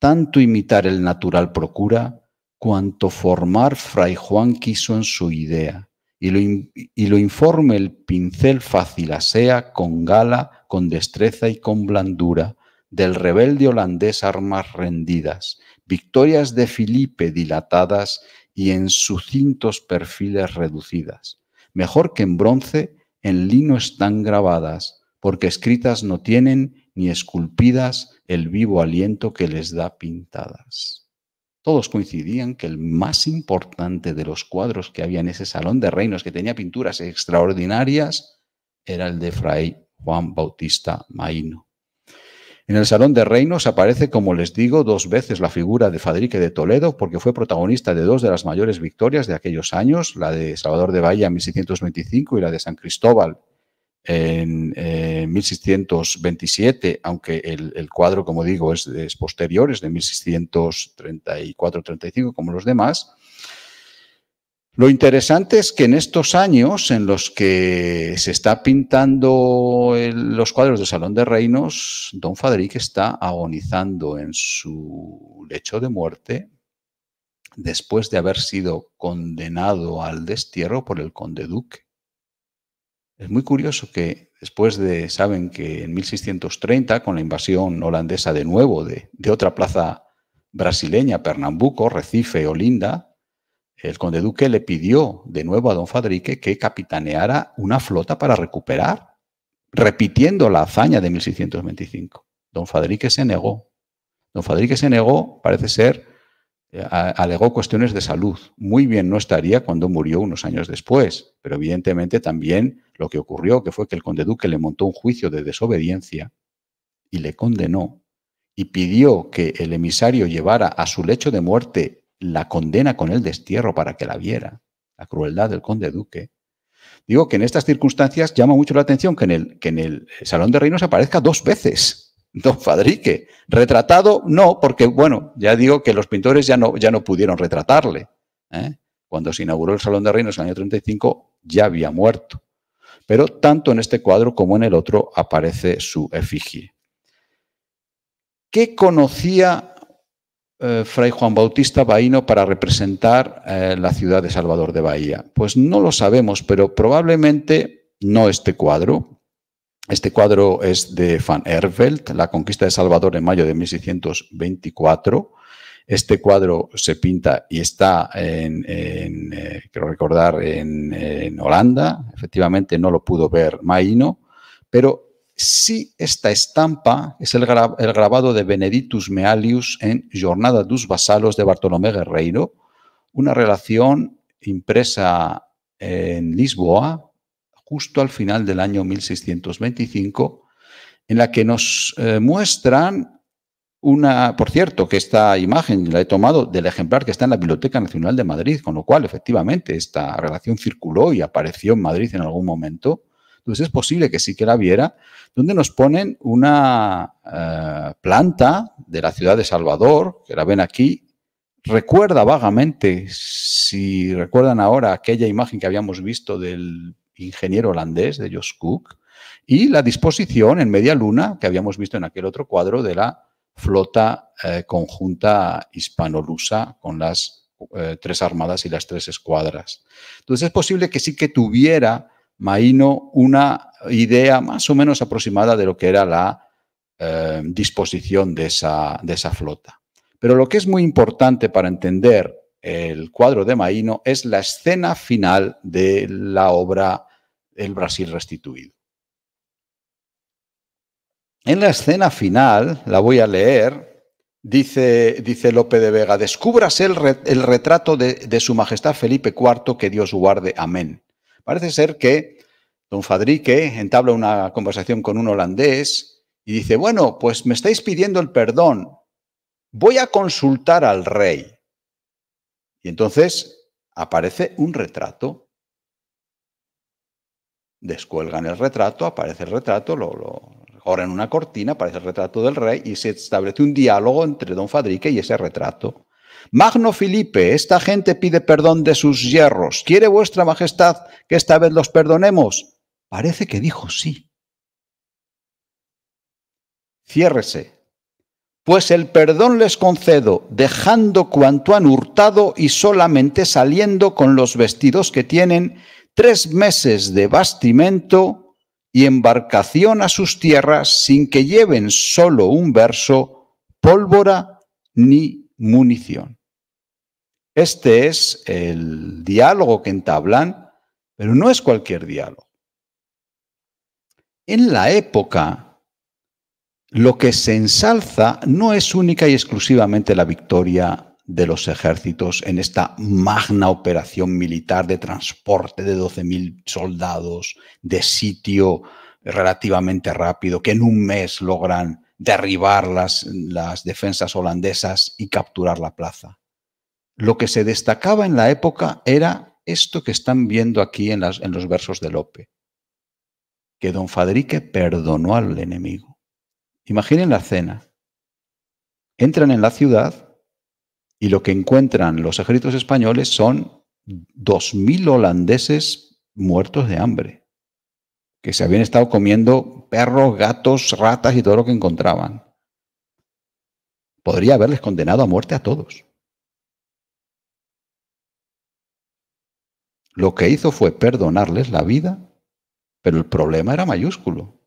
Tanto imitar el natural procura, cuanto formar Fray Juan quiso en su idea y lo, informe el pincel fácil asea, con gala, con destreza y con blandura del rebelde holandés armas rendidas, victorias de Felipe dilatadas y en sucintos perfiles reducidas. Mejor que en bronce, en lino están grabadas, porque escritas no tienen ni esculpidas el vivo aliento que les da pintadas. Todos coincidían que el más importante de los cuadros que había en ese salón de reinos, que tenía pinturas extraordinarias, era el de Fray Juan Bautista Maíno. En el Salón de Reinos aparece, como les digo, dos veces la figura de Fadrique de Toledo, porque fue protagonista de dos de las mayores victorias de aquellos años, la de Salvador de Bahía en 1625 y la de San Cristóbal en 1627, eh, aunque el, cuadro, como digo, es, posterior, es de 1634-35 como los demás. Lo interesante es que en estos años en los que se está pintando los cuadros del Salón de Reinos, don Fadrique está agonizando en su lecho de muerte después de haber sido condenado al destierro por el conde duque. Es muy curioso que después de, saben que en 1630, con la invasión holandesa de nuevo de, otra plaza brasileña, Pernambuco, Recife, Olinda, el conde duque le pidió de nuevo a don Fadrique que capitaneara una flota para recuperar, repitiendo la hazaña de 1625. Don Fadrique se negó. Don Fadrique se negó, parece ser, eh, alegó cuestiones de salud. Muy bien no estaría cuando murió unos años después, pero evidentemente también lo que ocurrió, que fue que el conde duque le montó un juicio de desobediencia y le condenó y pidió que el emisario llevara a su lecho de muerte la condena con el destierro para que la viera, la crueldad del conde duque. Digo que en estas circunstancias llama mucho la atención que en el, que en el Salón de Reinos aparezca dos veces Don Fadrique. Retratado, no, porque, bueno, ya digo que los pintores ya no, ya no pudieron retratarle. ¿eh? Cuando se inauguró el Salón de Reinos en el año 35, ya había muerto. Pero tanto en este cuadro como en el otro aparece su efigie. ¿Qué conocía eh, Fray Juan Bautista Baíno para representar eh, la ciudad de Salvador de Bahía? Pues no lo sabemos, pero probablemente no este cuadro, este cuadro es de Van Ervelt, La conquista de Salvador en mayo de 1624. Este cuadro se pinta y está en, eh, recordar, en, Holanda. Efectivamente no lo pudo ver Maino, pero sí esta estampa es el, grabado de Benedictus Mealius en Jornada dos Vasalos de Bartolomé Guerreiro, una relación impresa en Lisboa justo al final del año 1625, en la que nos eh, muestran una, por cierto, que esta imagen la he tomado del ejemplar que está en la Biblioteca Nacional de Madrid, con lo cual efectivamente esta relación circuló y apareció en Madrid en algún momento. Entonces es posible que sí que la viera, donde nos ponen una eh, planta de la ciudad de Salvador, que la ven aquí, recuerda vagamente, si recuerdan ahora aquella imagen que habíamos visto del ingeniero holandés de Jos Cook, y la disposición en media luna que habíamos visto en aquel otro cuadro de la flota eh, conjunta hispanolusa con las eh, tres armadas y las tres escuadras. Entonces es posible que sí que tuviera Maíno una idea más o menos aproximada de lo que era la eh, disposición de esa, de esa flota. Pero lo que es muy importante para entender el cuadro de Maíno es la escena final de la obra el Brasil restituido. En la escena final, la voy a leer, dice, dice Lope de Vega, descúbrase el, retrato de, de, su Majestad Felipe IV, que Dios guarde, amén. Parece ser que don Fadrique entabla una conversación con un holandés y dice, bueno, pues me estáis pidiendo el perdón, voy a consultar al rey. Y entonces aparece un retrato descuelgan el retrato, aparece el retrato, lo, ahora en una cortina, aparece el retrato del rey y se establece un diálogo entre don Fadrique y ese retrato. Magno Felipe, esta gente pide perdón de sus yerros. ¿Quiere vuestra majestad que esta vez los perdonemos? Parece que dijo sí. Ciérrese. Pues el perdón les concedo, dejando cuanto han hurtado y solamente saliendo con los vestidos que tienen tres meses de bastimento y embarcación a sus tierras sin que lleven solo un verso, pólvora ni munición. Este es el diálogo que entablan, pero no es cualquier diálogo. En la época, lo que se ensalza no es única y exclusivamente la victoria de los ejércitos en esta magna operación militar de transporte de 12.000 soldados, de sitio relativamente rápido, que en un mes logran derribar las, las defensas holandesas y capturar la plaza. Lo que se destacaba en la época era esto que están viendo aquí en, las, en los versos de Lope, que don Fadrique perdonó al enemigo. Imaginen la cena. Entran en la ciudad y lo que encuentran los ejércitos españoles son 2.000 holandeses muertos de hambre, que se habían estado comiendo perros, gatos, ratas y todo lo que encontraban. Podría haberles condenado a muerte a todos. Lo que hizo fue perdonarles la vida, pero el problema era mayúsculo.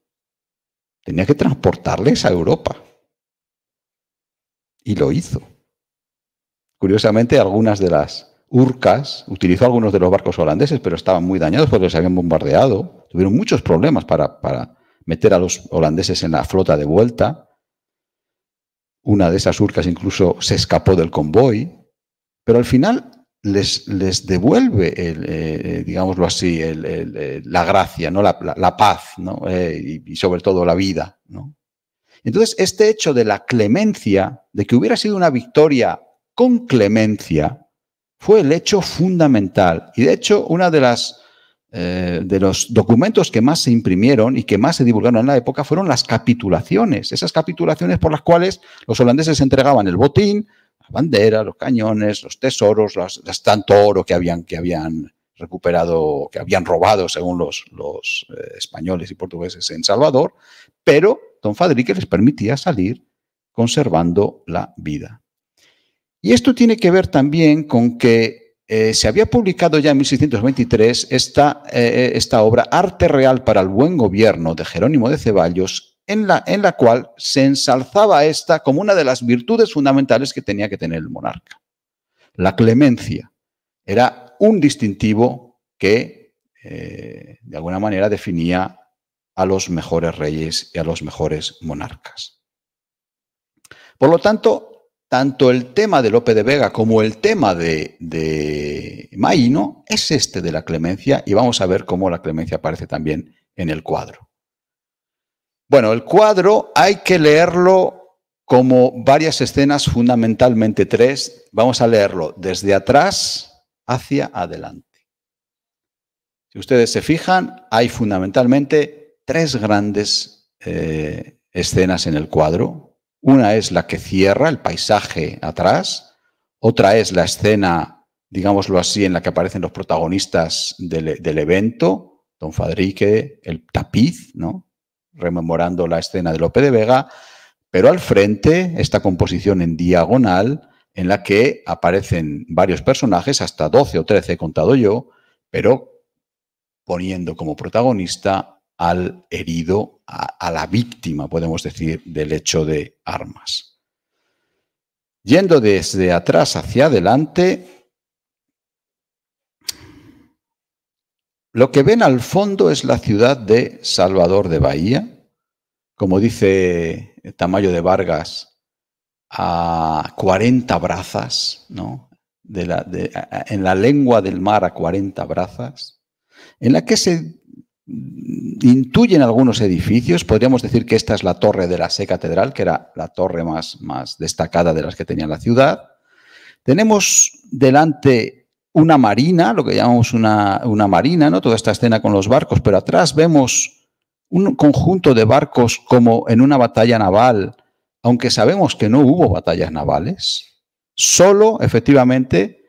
Tenía que transportarles a Europa. Y lo hizo. Curiosamente, algunas de las Urcas utilizó algunos de los barcos holandeses, pero estaban muy dañados porque se habían bombardeado. Tuvieron muchos problemas para, meter a los holandeses en la flota de vuelta. Una de esas urcas incluso se escapó del convoy, pero al final les, les devuelve, el, eh, eh, digámoslo así, eh, la gracia, ¿no? la, paz y, sobre todo la vida. Entonces, este hecho de la clemencia, de que hubiera sido una victoria con clemencia fue el hecho fundamental. Y de hecho, uno de eh, de los documentos que más se imprimieron y que más se divulgaron en la época fueron las capitulaciones, esas capitulaciones por las cuales los holandeses entregaban el botín, la bandera, los cañones, los tesoros, las, tanto oro que habían, que habían recuperado, que habían robado según los, los eh, españoles y portugueses en Salvador, pero don Fadrique les permitía salir conservando la vida. Y esto tiene que ver también con que eh, se había publicado ya en 1623 esta, eh, eh, esta, obra Arte Real para el Buen Gobierno de Jerónimo de Ceballos, en la, en la cual se ensalzaba esta como una de las virtudes fundamentales que tenía que tener el monarca. La clemencia era un distintivo que de alguna manera definía a los mejores reyes y a los mejores monarcas. Por lo tanto, tanto el tema de Lope de Vega como el tema de, de Maíno es este de la clemencia y vamos a ver cómo la clemencia aparece también en el cuadro. Bueno, el cuadro hay que leerlo como varias escenas, fundamentalmente tres. Vamos a leerlo desde atrás hacia adelante. Si ustedes se fijan, hay fundamentalmente tres grandes eh, escenas en el cuadro, una es la que cierra el paisaje atrás, otra es la escena, digámoslo así, en la que aparecen los protagonistas e-, del, evento, Don Fadrique, el tapiz, ¿no? rememorando la escena de Lope de Vega, pero al frente, esta composición en diagonal, en la que aparecen varios personajes, hasta 12 o 13 he contado yo, pero poniendo como protagonista al herido, a, la víctima, podemos decir, del hecho de armas. Yendo desde atrás hacia adelante, lo que ven al fondo es la ciudad de Salvador de Bahía, como dice Tamayo de Vargas, a 40 brazas, ¿no? De la, en la lengua del mar a 40 brazas, en la que se intuyen algunos edificios, podríamos decir que esta es la torre de la e Catedral, que era la torre más, más destacada de las que tenía la ciudad. Tenemos delante una marina, lo que llamamos una, marina, ¿no? toda esta escena con los barcos, pero atrás vemos un conjunto de barcos como en una batalla naval, aunque sabemos que no hubo batallas navales, solo efectivamente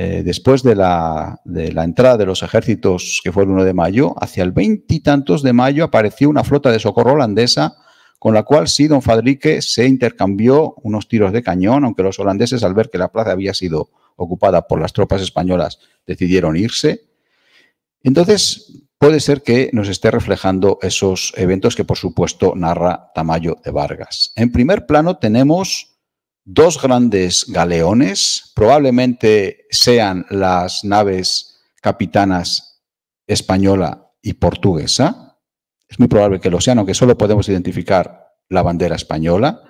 eh, después de la, de la, entrada de los ejércitos, que fue el 1 de mayo, hacia el veintitantos de mayo apareció una flota de socorro holandesa con la cual sí, don Fadrique se intercambió unos tiros de cañón, aunque los holandeses al ver que la plaza había sido ocupada por las tropas españolas decidieron irse. Entonces, puede ser que nos esté reflejando esos eventos que, por supuesto, narra Tamayo de Vargas. En primer plano tenemos dos grandes galeones, probablemente sean las naves capitanas española y portuguesa. Es muy probable que lo sean, aunque solo podemos identificar la bandera española.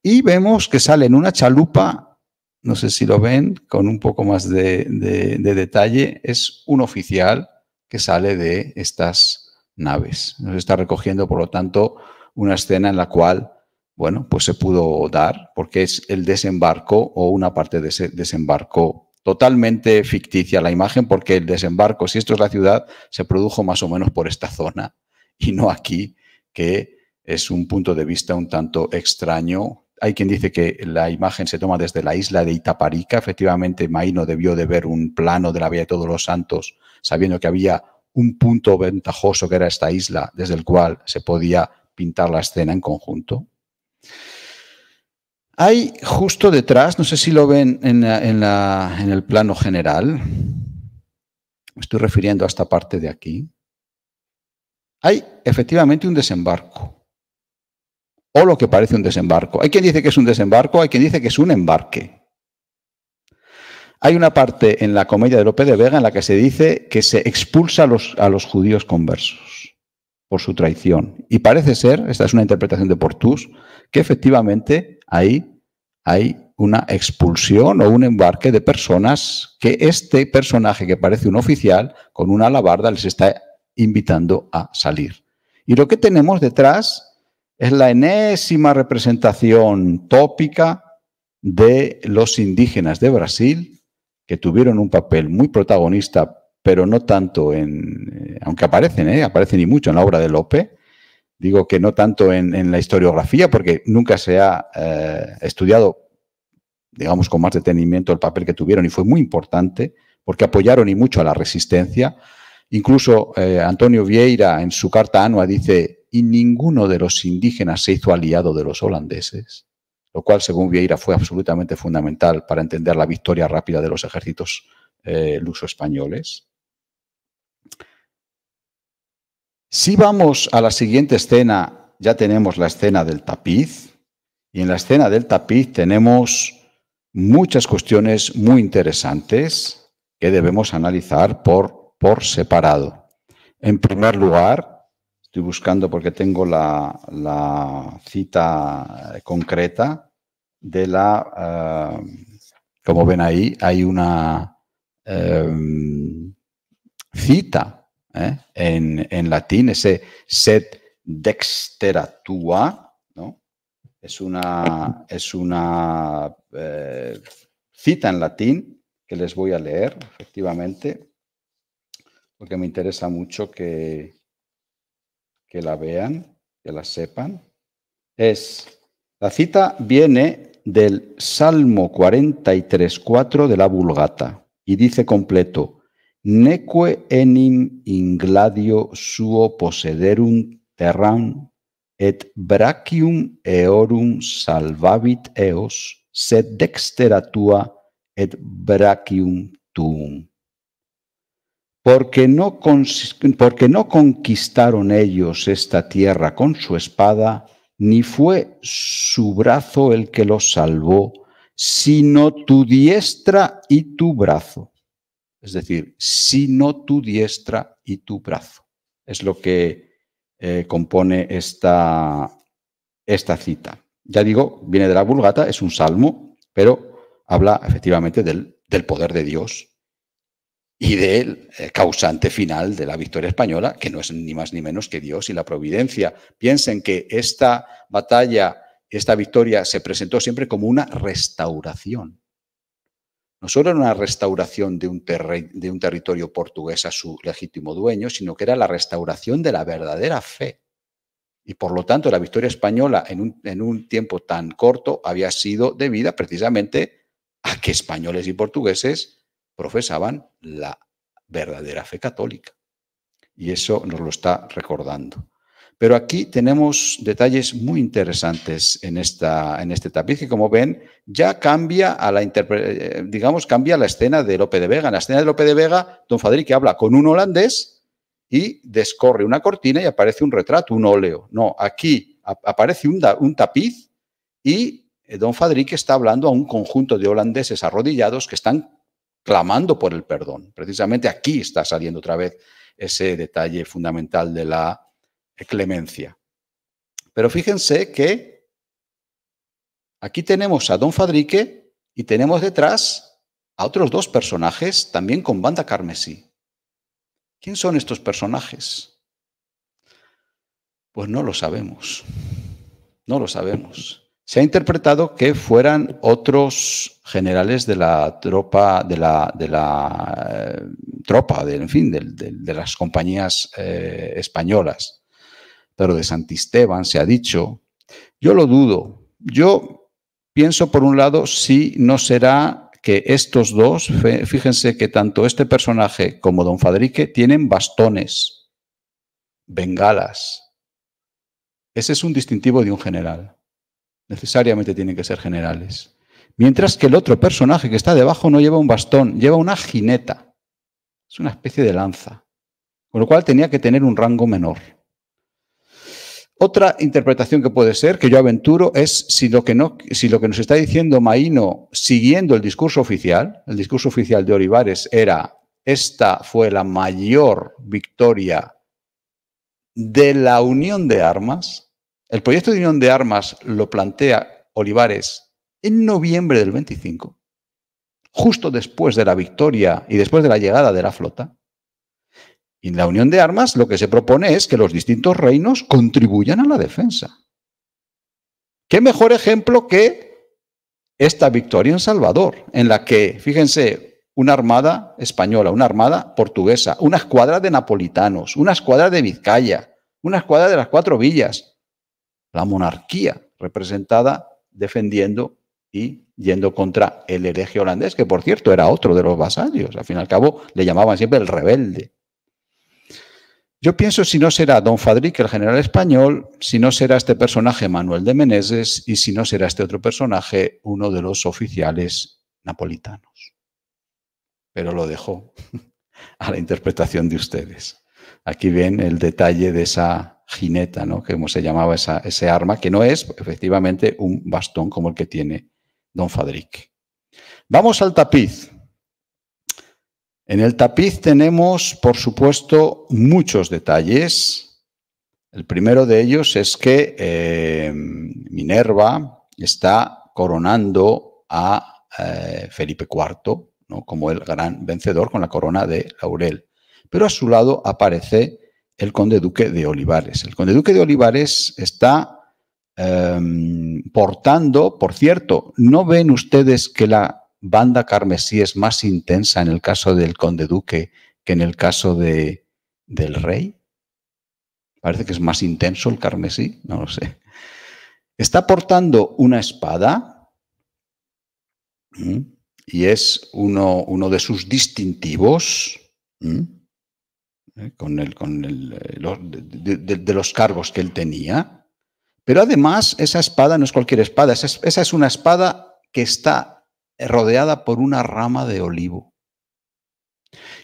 Y vemos que sale en una chalupa, no sé si lo ven, con un poco más de, de detalle, es un oficial que sale de estas naves. Nos está recogiendo, por lo tanto, una escena en la cual bueno, pues se pudo dar porque es el desembarco o una parte de ese desembarco totalmente ficticia la imagen porque el desembarco, si esto es la ciudad, se produjo más o menos por esta zona y no aquí, que es un punto de vista un tanto extraño. Hay quien dice que la imagen se toma desde la isla de Itaparica. Efectivamente, Maíno debió de ver un plano de la Vía de Todos los Santos, sabiendo que había un punto ventajoso que era esta isla, desde el cual se podía pintar la escena en conjunto. Hay justo detrás, no sé si lo ven en, el plano general, me estoy refiriendo a esta parte de aquí, hay efectivamente un desembarco o lo que parece un desembarco. Hay quien dice que es un desembarco, hay quien dice que es un embarque. Hay una parte en la comedia de López de Vega en la que se dice que se expulsa a los, a los judíos conversos por su traición. Y parece ser, esta es una interpretación de Portus que efectivamente ahí hay una expulsión o un embarque de personas que este personaje que parece un oficial con una alabarda les está invitando a salir. Y lo que tenemos detrás es la enésima representación tópica de los indígenas de Brasil, que tuvieron un papel muy protagonista, pero no tanto en, eh, aunque aparecen, ¿eh? aparecen y mucho en la obra de Lope, digo que no tanto en, la historiografía, porque nunca se ha eh, estudiado, digamos, con más detenimiento el papel que tuvieron y fue muy importante porque apoyaron y mucho a la resistencia. Incluso eh, Antonio Vieira en su carta anua dice, y ninguno de los indígenas se hizo aliado de los holandeses, lo cual, según Vieira, fue absolutamente fundamental para entender la victoria rápida de los ejércitos eh, luso-españoles. Si vamos a la siguiente escena, ya tenemos la escena del tapiz, y en la escena del tapiz tenemos muchas cuestiones muy interesantes que debemos analizar por, por separado. En primer lugar, estoy buscando porque tengo la, cita concreta de la, eh, como ven ahí, hay una em, cita ¿eh? en, latín, ese set dexteratua, ¿no? Es una, es una eh, cita en latín que les voy a leer, efectivamente, porque me interesa mucho que, que la vean, que la sepan. Es, la cita viene del Salmo 43.4 de la Vulgata y dice completo, Neque enim ingladio suo possederum terram et brachium eorum salvavit eos, sed dexteratua et brachium tuum. Porque no, porque no conquistaron ellos esta tierra con su espada, ni fue su brazo el que los salvó, sino tu diestra y tu brazo es decir, sino tu diestra y tu brazo. Es lo que eh, compone esta, esta cita. Ya digo, viene de la Vulgata, es un salmo, pero habla efectivamente del, del poder de Dios y del eh, causante final de la victoria española, que no es ni más ni menos que Dios y la providencia. Piensen que esta batalla, esta victoria se presentó siempre como una restauración no solo era una restauración de un, de un, territorio portugués a su legítimo dueño, sino que era la restauración de la verdadera fe. Y por lo tanto, la victoria española en un tiempo tan corto había sido debida precisamente a que españoles y portugueses profesaban la verdadera fe católica. Y eso nos lo está recordando. Pero aquí tenemos detalles muy interesantes en, esta, en este tapiz que, como ven, ya cambia a la eh, digamos, cambia la escena de Lope de Vega. En la escena de Lope de Vega, don Fadrique habla con un holandés y descorre una cortina y aparece un retrato, un óleo. No, aquí aparece un tapiz y eh, don Fadrique está hablando a un conjunto de holandeses arrodillados que están clamando por el perdón. Precisamente aquí está saliendo otra vez ese detalle fundamental de la clemencia. Pero fíjense que aquí tenemos a Don Fadrique y tenemos detrás a otros dos personajes también con banda carmesí. ¿Quién son estos personajes? Pues no lo sabemos. No lo sabemos. Se ha interpretado que fueran otros generales de la tropa, de la, de la eh, tropa, de, en fin, de, las compañías eh, españolas pero de Santisteban se ha dicho. Yo lo dudo. Yo pienso, por un lado, si no será que estos dos, fíjense que tanto este personaje como don Fadrique tienen bastones, bengalas. Ese es un distintivo de un general. Necesariamente tienen que ser generales. Mientras que el otro personaje que está debajo no lleva un bastón, lleva una jineta. Es una especie de lanza. Con lo cual tenía que tener un rango menor. Otra interpretación que puede ser, que yo aventuro, es si lo que, no, si lo que nos está diciendo Maíno siguiendo el discurso oficial, el discurso oficial de Olivares era, esta fue la mayor victoria de la unión de armas. El proyecto de unión de armas lo plantea Olivares en noviembre del 25, justo después de la victoria y después de la llegada de la flota. Y en la unión de armas lo que se propone es que los distintos reinos contribuyan a la defensa. ¿Qué mejor ejemplo que esta victoria en Salvador, en la que, fíjense, una armada española, una armada portuguesa, una escuadra de napolitanos, una escuadra de Vizcaya, una escuadra de las cuatro villas, la monarquía representada defendiendo y yendo contra el hereje holandés, que por cierto era otro de los vasallos, al fin y al cabo le llamaban siempre el rebelde. Yo pienso si no será don Fadrique, el general español, si no será este personaje Manuel de Meneses y si no será este otro personaje uno de los oficiales napolitanos. Pero lo dejo *laughs* a la interpretación de ustedes. Aquí ven el detalle de esa jineta, ¿no? Que como se llamaba esa, ese arma, que no es efectivamente un bastón como el que tiene don Fadrique. Vamos al tapiz. En el tapiz tenemos, por supuesto, muchos detalles. El primero de ellos es que eh, Minerva está coronando a eh, Felipe IV ¿no? como el gran vencedor con la corona de laurel. Pero a su lado aparece el conde duque de Olivares. El conde duque de Olivares está eh, portando, por cierto, ¿no ven ustedes que la banda carmesí es más intensa en el caso del conde duque que en el caso del rey? Parece que es más intenso el carmesí, no lo sé. Está portando una espada ¿Mm? y es uno, de sus distintivos ¿Mm? ¿Eh? con el, eh, de, los cargos que él tenía. Pero además esa espada no es cualquier espada, esa es una espada que está rodeada por una rama de olivo.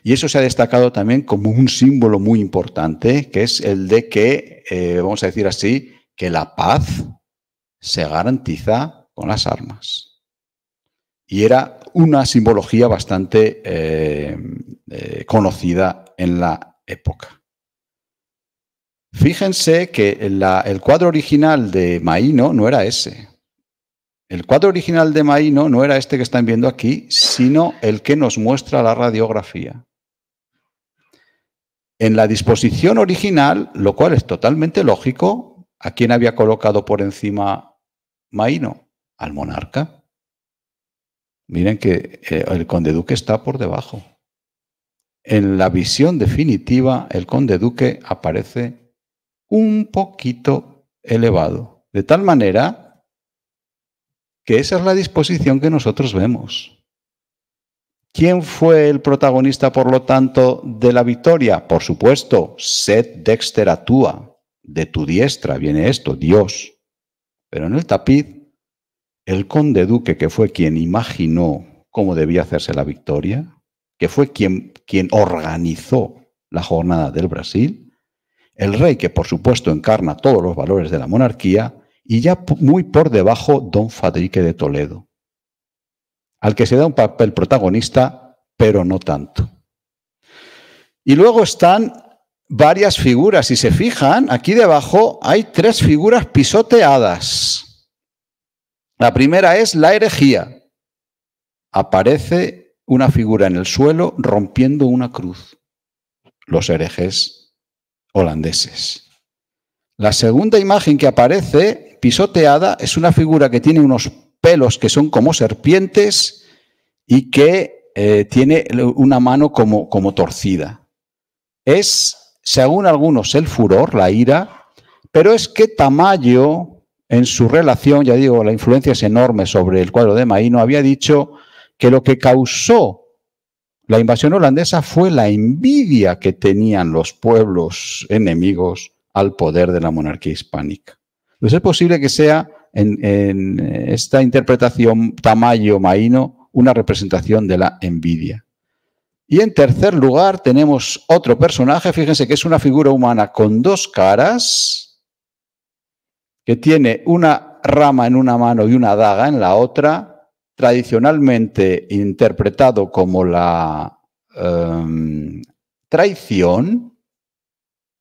Y eso se ha destacado también como un símbolo muy importante, que es el de que, eh, vamos a decir así, que la paz se garantiza con las armas. Y era una simbología bastante eh, eh, conocida en la época. Fíjense que el cuadro original de Maíno no era ese. El cuadro original de Maíno no era este que están viendo aquí, sino el que nos muestra la radiografía. En la disposición original, lo cual es totalmente lógico, ¿a quién había colocado por encima Maíno? Al monarca. Miren que eh, el conde duque está por debajo. En la visión definitiva, el conde duque aparece un poquito elevado. De tal manera que esa es la disposición que nosotros vemos. ¿Quién fue el protagonista, por lo tanto, de la victoria? Por supuesto, sed dexter de tu diestra viene esto, Dios. Pero en el tapiz, el conde duque, que fue quien imaginó cómo debía hacerse la victoria, que fue quien, quien organizó la jornada del Brasil, el rey, que por supuesto encarna todos los valores de la monarquía, y ya muy por debajo don Fadrique de Toledo, al que se da un papel protagonista, pero no tanto. Y luego están varias figuras. Si se fijan, aquí debajo hay tres figuras pisoteadas. La primera es la herejía. Aparece una figura en el suelo rompiendo una cruz. Los herejes holandeses. La segunda imagen que aparece pisoteada es una figura que tiene unos pelos que son como serpientes y que eh, tiene una mano como, como torcida. Es, según algunos, el furor, la ira, pero es que Tamayo, en su relación, ya digo, la influencia es enorme sobre el cuadro de Maíno, había dicho que lo que causó la invasión holandesa fue la envidia que tenían los pueblos enemigos al poder de la monarquía hispánica. Pues es posible que sea en, eh, esta interpretación Tamayo-Maíno una representación de la envidia. Y en tercer lugar tenemos otro personaje, fíjense que es una figura humana con dos caras, que tiene una rama en una mano y una daga en la otra, tradicionalmente interpretado como la em, traición,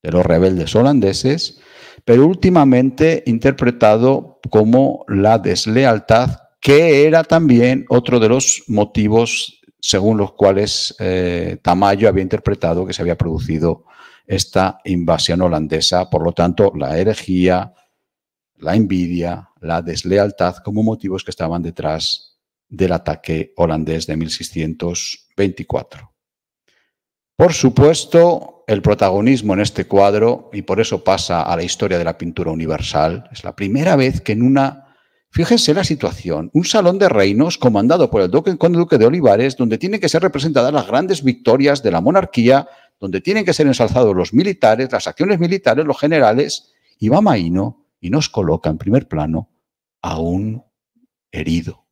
de los rebeldes holandeses, pero últimamente interpretado como la deslealtad, que era también otro de los motivos según los cuales eh, Tamayo había interpretado que se había producido esta invasión holandesa. Por lo tanto, la herejía, la envidia, la deslealtad como motivos que estaban detrás del ataque holandés de 1624. Por supuesto, el protagonismo en este cuadro, y por eso pasa a la historia de la pintura universal, es la primera vez que en una Fíjense la situación, un salón de reinos comandado por el duque, conde duque de Olivares, donde tienen que ser representadas las grandes victorias de la monarquía, donde tienen que ser ensalzados los militares, las acciones militares, los generales, y va Maíno y nos coloca en primer plano a un herido,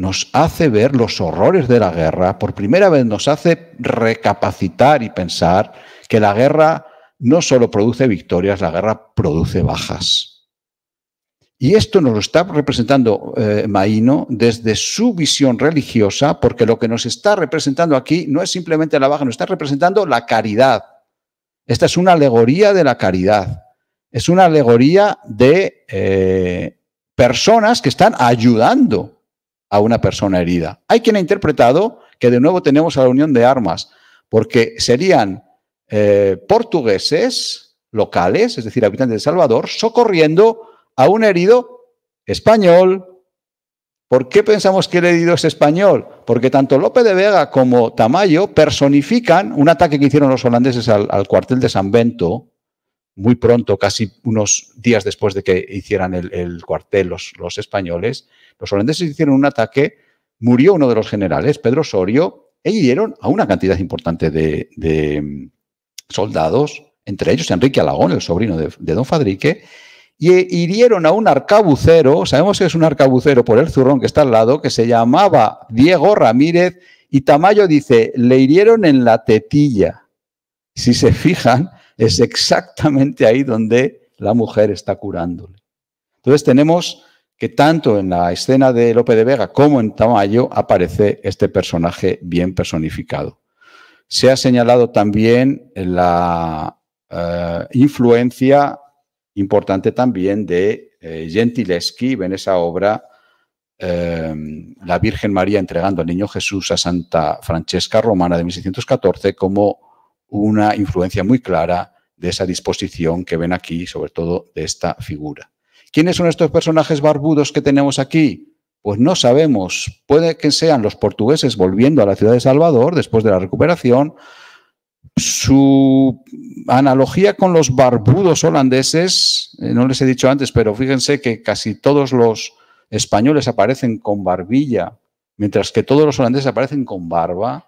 nos hace ver los horrores de la guerra, por primera vez nos hace recapacitar y pensar que la guerra no solo produce victorias, la guerra produce bajas. Y esto nos lo está representando eh, desde su visión religiosa, porque lo que nos está representando aquí no es simplemente la baja, nos está representando la caridad. Esta es una alegoría de la caridad. Es una alegoría de eh, personas que están ayudando a una persona herida. Hay quien ha interpretado que de nuevo tenemos a la unión de armas, porque serían eh, portugueses locales, es decir, habitantes de Salvador, socorriendo a un herido español. ¿Por qué pensamos que el herido es español? Porque tanto Lope de Vega como Tamayo personifican un ataque que hicieron los holandeses al, al cuartel de San Bento, muy pronto, casi unos días después de que hicieran el, cuartel los, españoles, los holandeses hicieron un ataque, murió uno de los generales, Pedro Sorio, e hirieron a una cantidad importante de, mm, soldados, entre ellos Enrique Alagón, el sobrino de, de don Fadrique, y eh, hirieron a un arcabucero, sabemos que es un arcabucero por el zurrón que está al lado, que se llamaba Diego Ramírez, y Tamayo dice, le hirieron en la tetilla. Si se fijan, es exactamente ahí donde la mujer está curándole. Entonces tenemos que tanto en la escena de Lope de Vega como en Tamayo aparece este personaje bien personificado. Se ha señalado también la eh, influencia importante también de eh, Gentileschi en esa obra eh, La Virgen María entregando al Niño Jesús a Santa Francesca Romana de 1614 como una influencia muy clara de esa disposición que ven aquí, sobre todo de esta figura. ¿Quiénes son estos personajes barbudos que tenemos aquí? Pues no sabemos. Puede que sean los portugueses volviendo a la ciudad de Salvador después de la recuperación. Su analogía con los barbudos holandeses, eh, no les he dicho antes, pero fíjense que casi todos los españoles aparecen con barbilla, mientras que todos los holandeses aparecen con barba.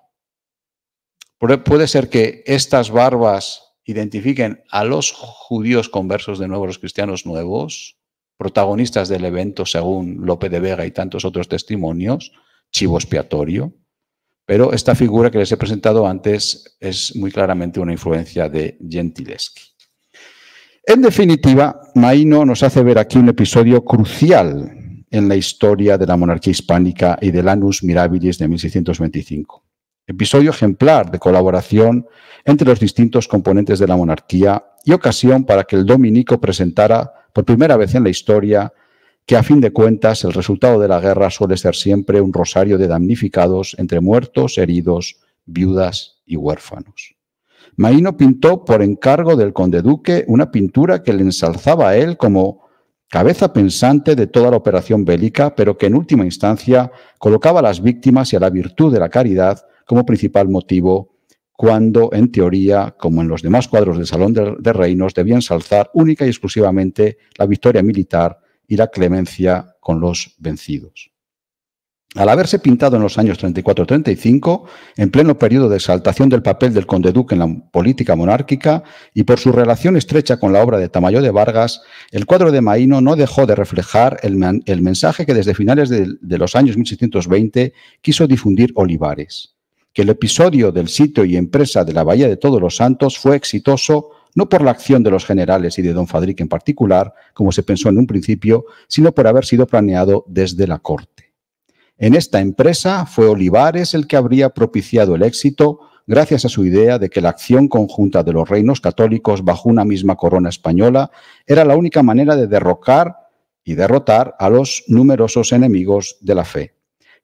Puede ser que estas barbas identifiquen a los judíos conversos de nuevo, los cristianos nuevos, protagonistas del evento según Lope de Vega y tantos otros testimonios, chivo expiatorio. Pero esta figura que les he presentado antes es muy claramente una influencia de Gentileschi. En definitiva, Maino nos hace ver aquí un episodio crucial en la historia de la monarquía hispánica y del Anus Mirabilis de 1625 episodio ejemplar de colaboración entre los distintos componentes de la monarquía y ocasión para que el dominico presentara por primera vez en la historia que a fin de cuentas el resultado de la guerra suele ser siempre un rosario de damnificados entre muertos, heridos, viudas y huérfanos. Maíno pintó por encargo del conde duque una pintura que le ensalzaba a él como cabeza pensante de toda la operación bélica, pero que en última instancia colocaba a las víctimas y a la virtud de la caridad como principal motivo cuando, en teoría, como en los demás cuadros del Salón de, Reinos, debían salzar única y exclusivamente la victoria militar y la clemencia con los vencidos. Al haberse pintado en los años 34-35, en pleno periodo de exaltación del papel del conde duque en la política monárquica y por su relación estrecha con la obra de Tamayo de Vargas, el cuadro de Maíno no dejó de reflejar el, mensaje que desde finales de, de los años 1620 quiso difundir Olivares que el episodio del sitio y empresa de la Bahía de Todos los Santos fue exitoso no por la acción de los generales y de don Fadrique en particular, como se pensó en un principio, sino por haber sido planeado desde la corte. En esta empresa fue Olivares el que habría propiciado el éxito gracias a su idea de que la acción conjunta de los reinos católicos bajo una misma corona española era la única manera de derrocar y derrotar a los numerosos enemigos de la fe.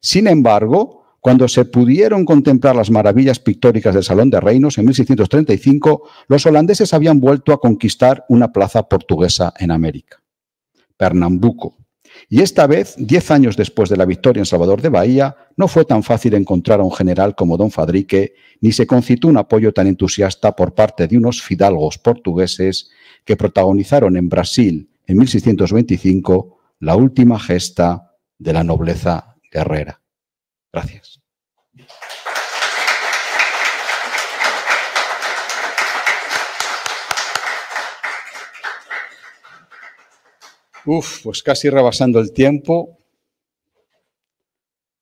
Sin embargo, cuando se pudieron contemplar las maravillas pictóricas del Salón de Reinos en 1635, los holandeses habían vuelto a conquistar una plaza portuguesa en América, Pernambuco. Y esta vez, diez años después de la victoria en Salvador de Bahía, no fue tan fácil encontrar a un general como don Fadrique, ni se concitó un apoyo tan entusiasta por parte de unos fidalgos portugueses que protagonizaron en Brasil en 1625 la última gesta de la nobleza guerrera. Gracias. Uf, pues casi rebasando el tiempo.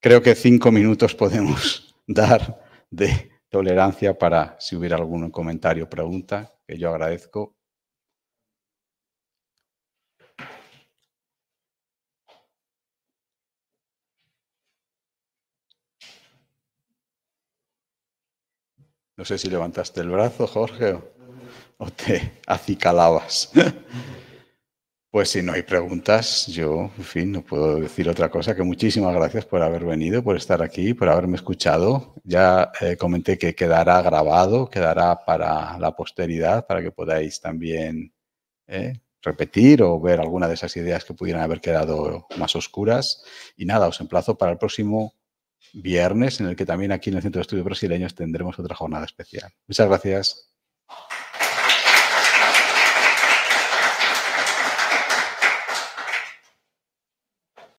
Creo que cinco minutos podemos *laughs* dar de tolerancia para si hubiera algún comentario o pregunta, que yo agradezco. No sé si levantaste el brazo, Jorge, o, te acicalabas. Pues si no hay preguntas, yo, en fin, no puedo decir otra cosa que muchísimas gracias por haber venido, por estar aquí, por haberme escuchado. Ya eh, comenté que quedará grabado, quedará para la posteridad, para que podáis también eh, repetir o ver alguna de esas ideas que pudieran haber quedado más oscuras. Y nada, os emplazo para el próximo viernes, en el que también aquí en el Centro de Estudios Brasileños tendremos otra jornada especial. Muchas gracias.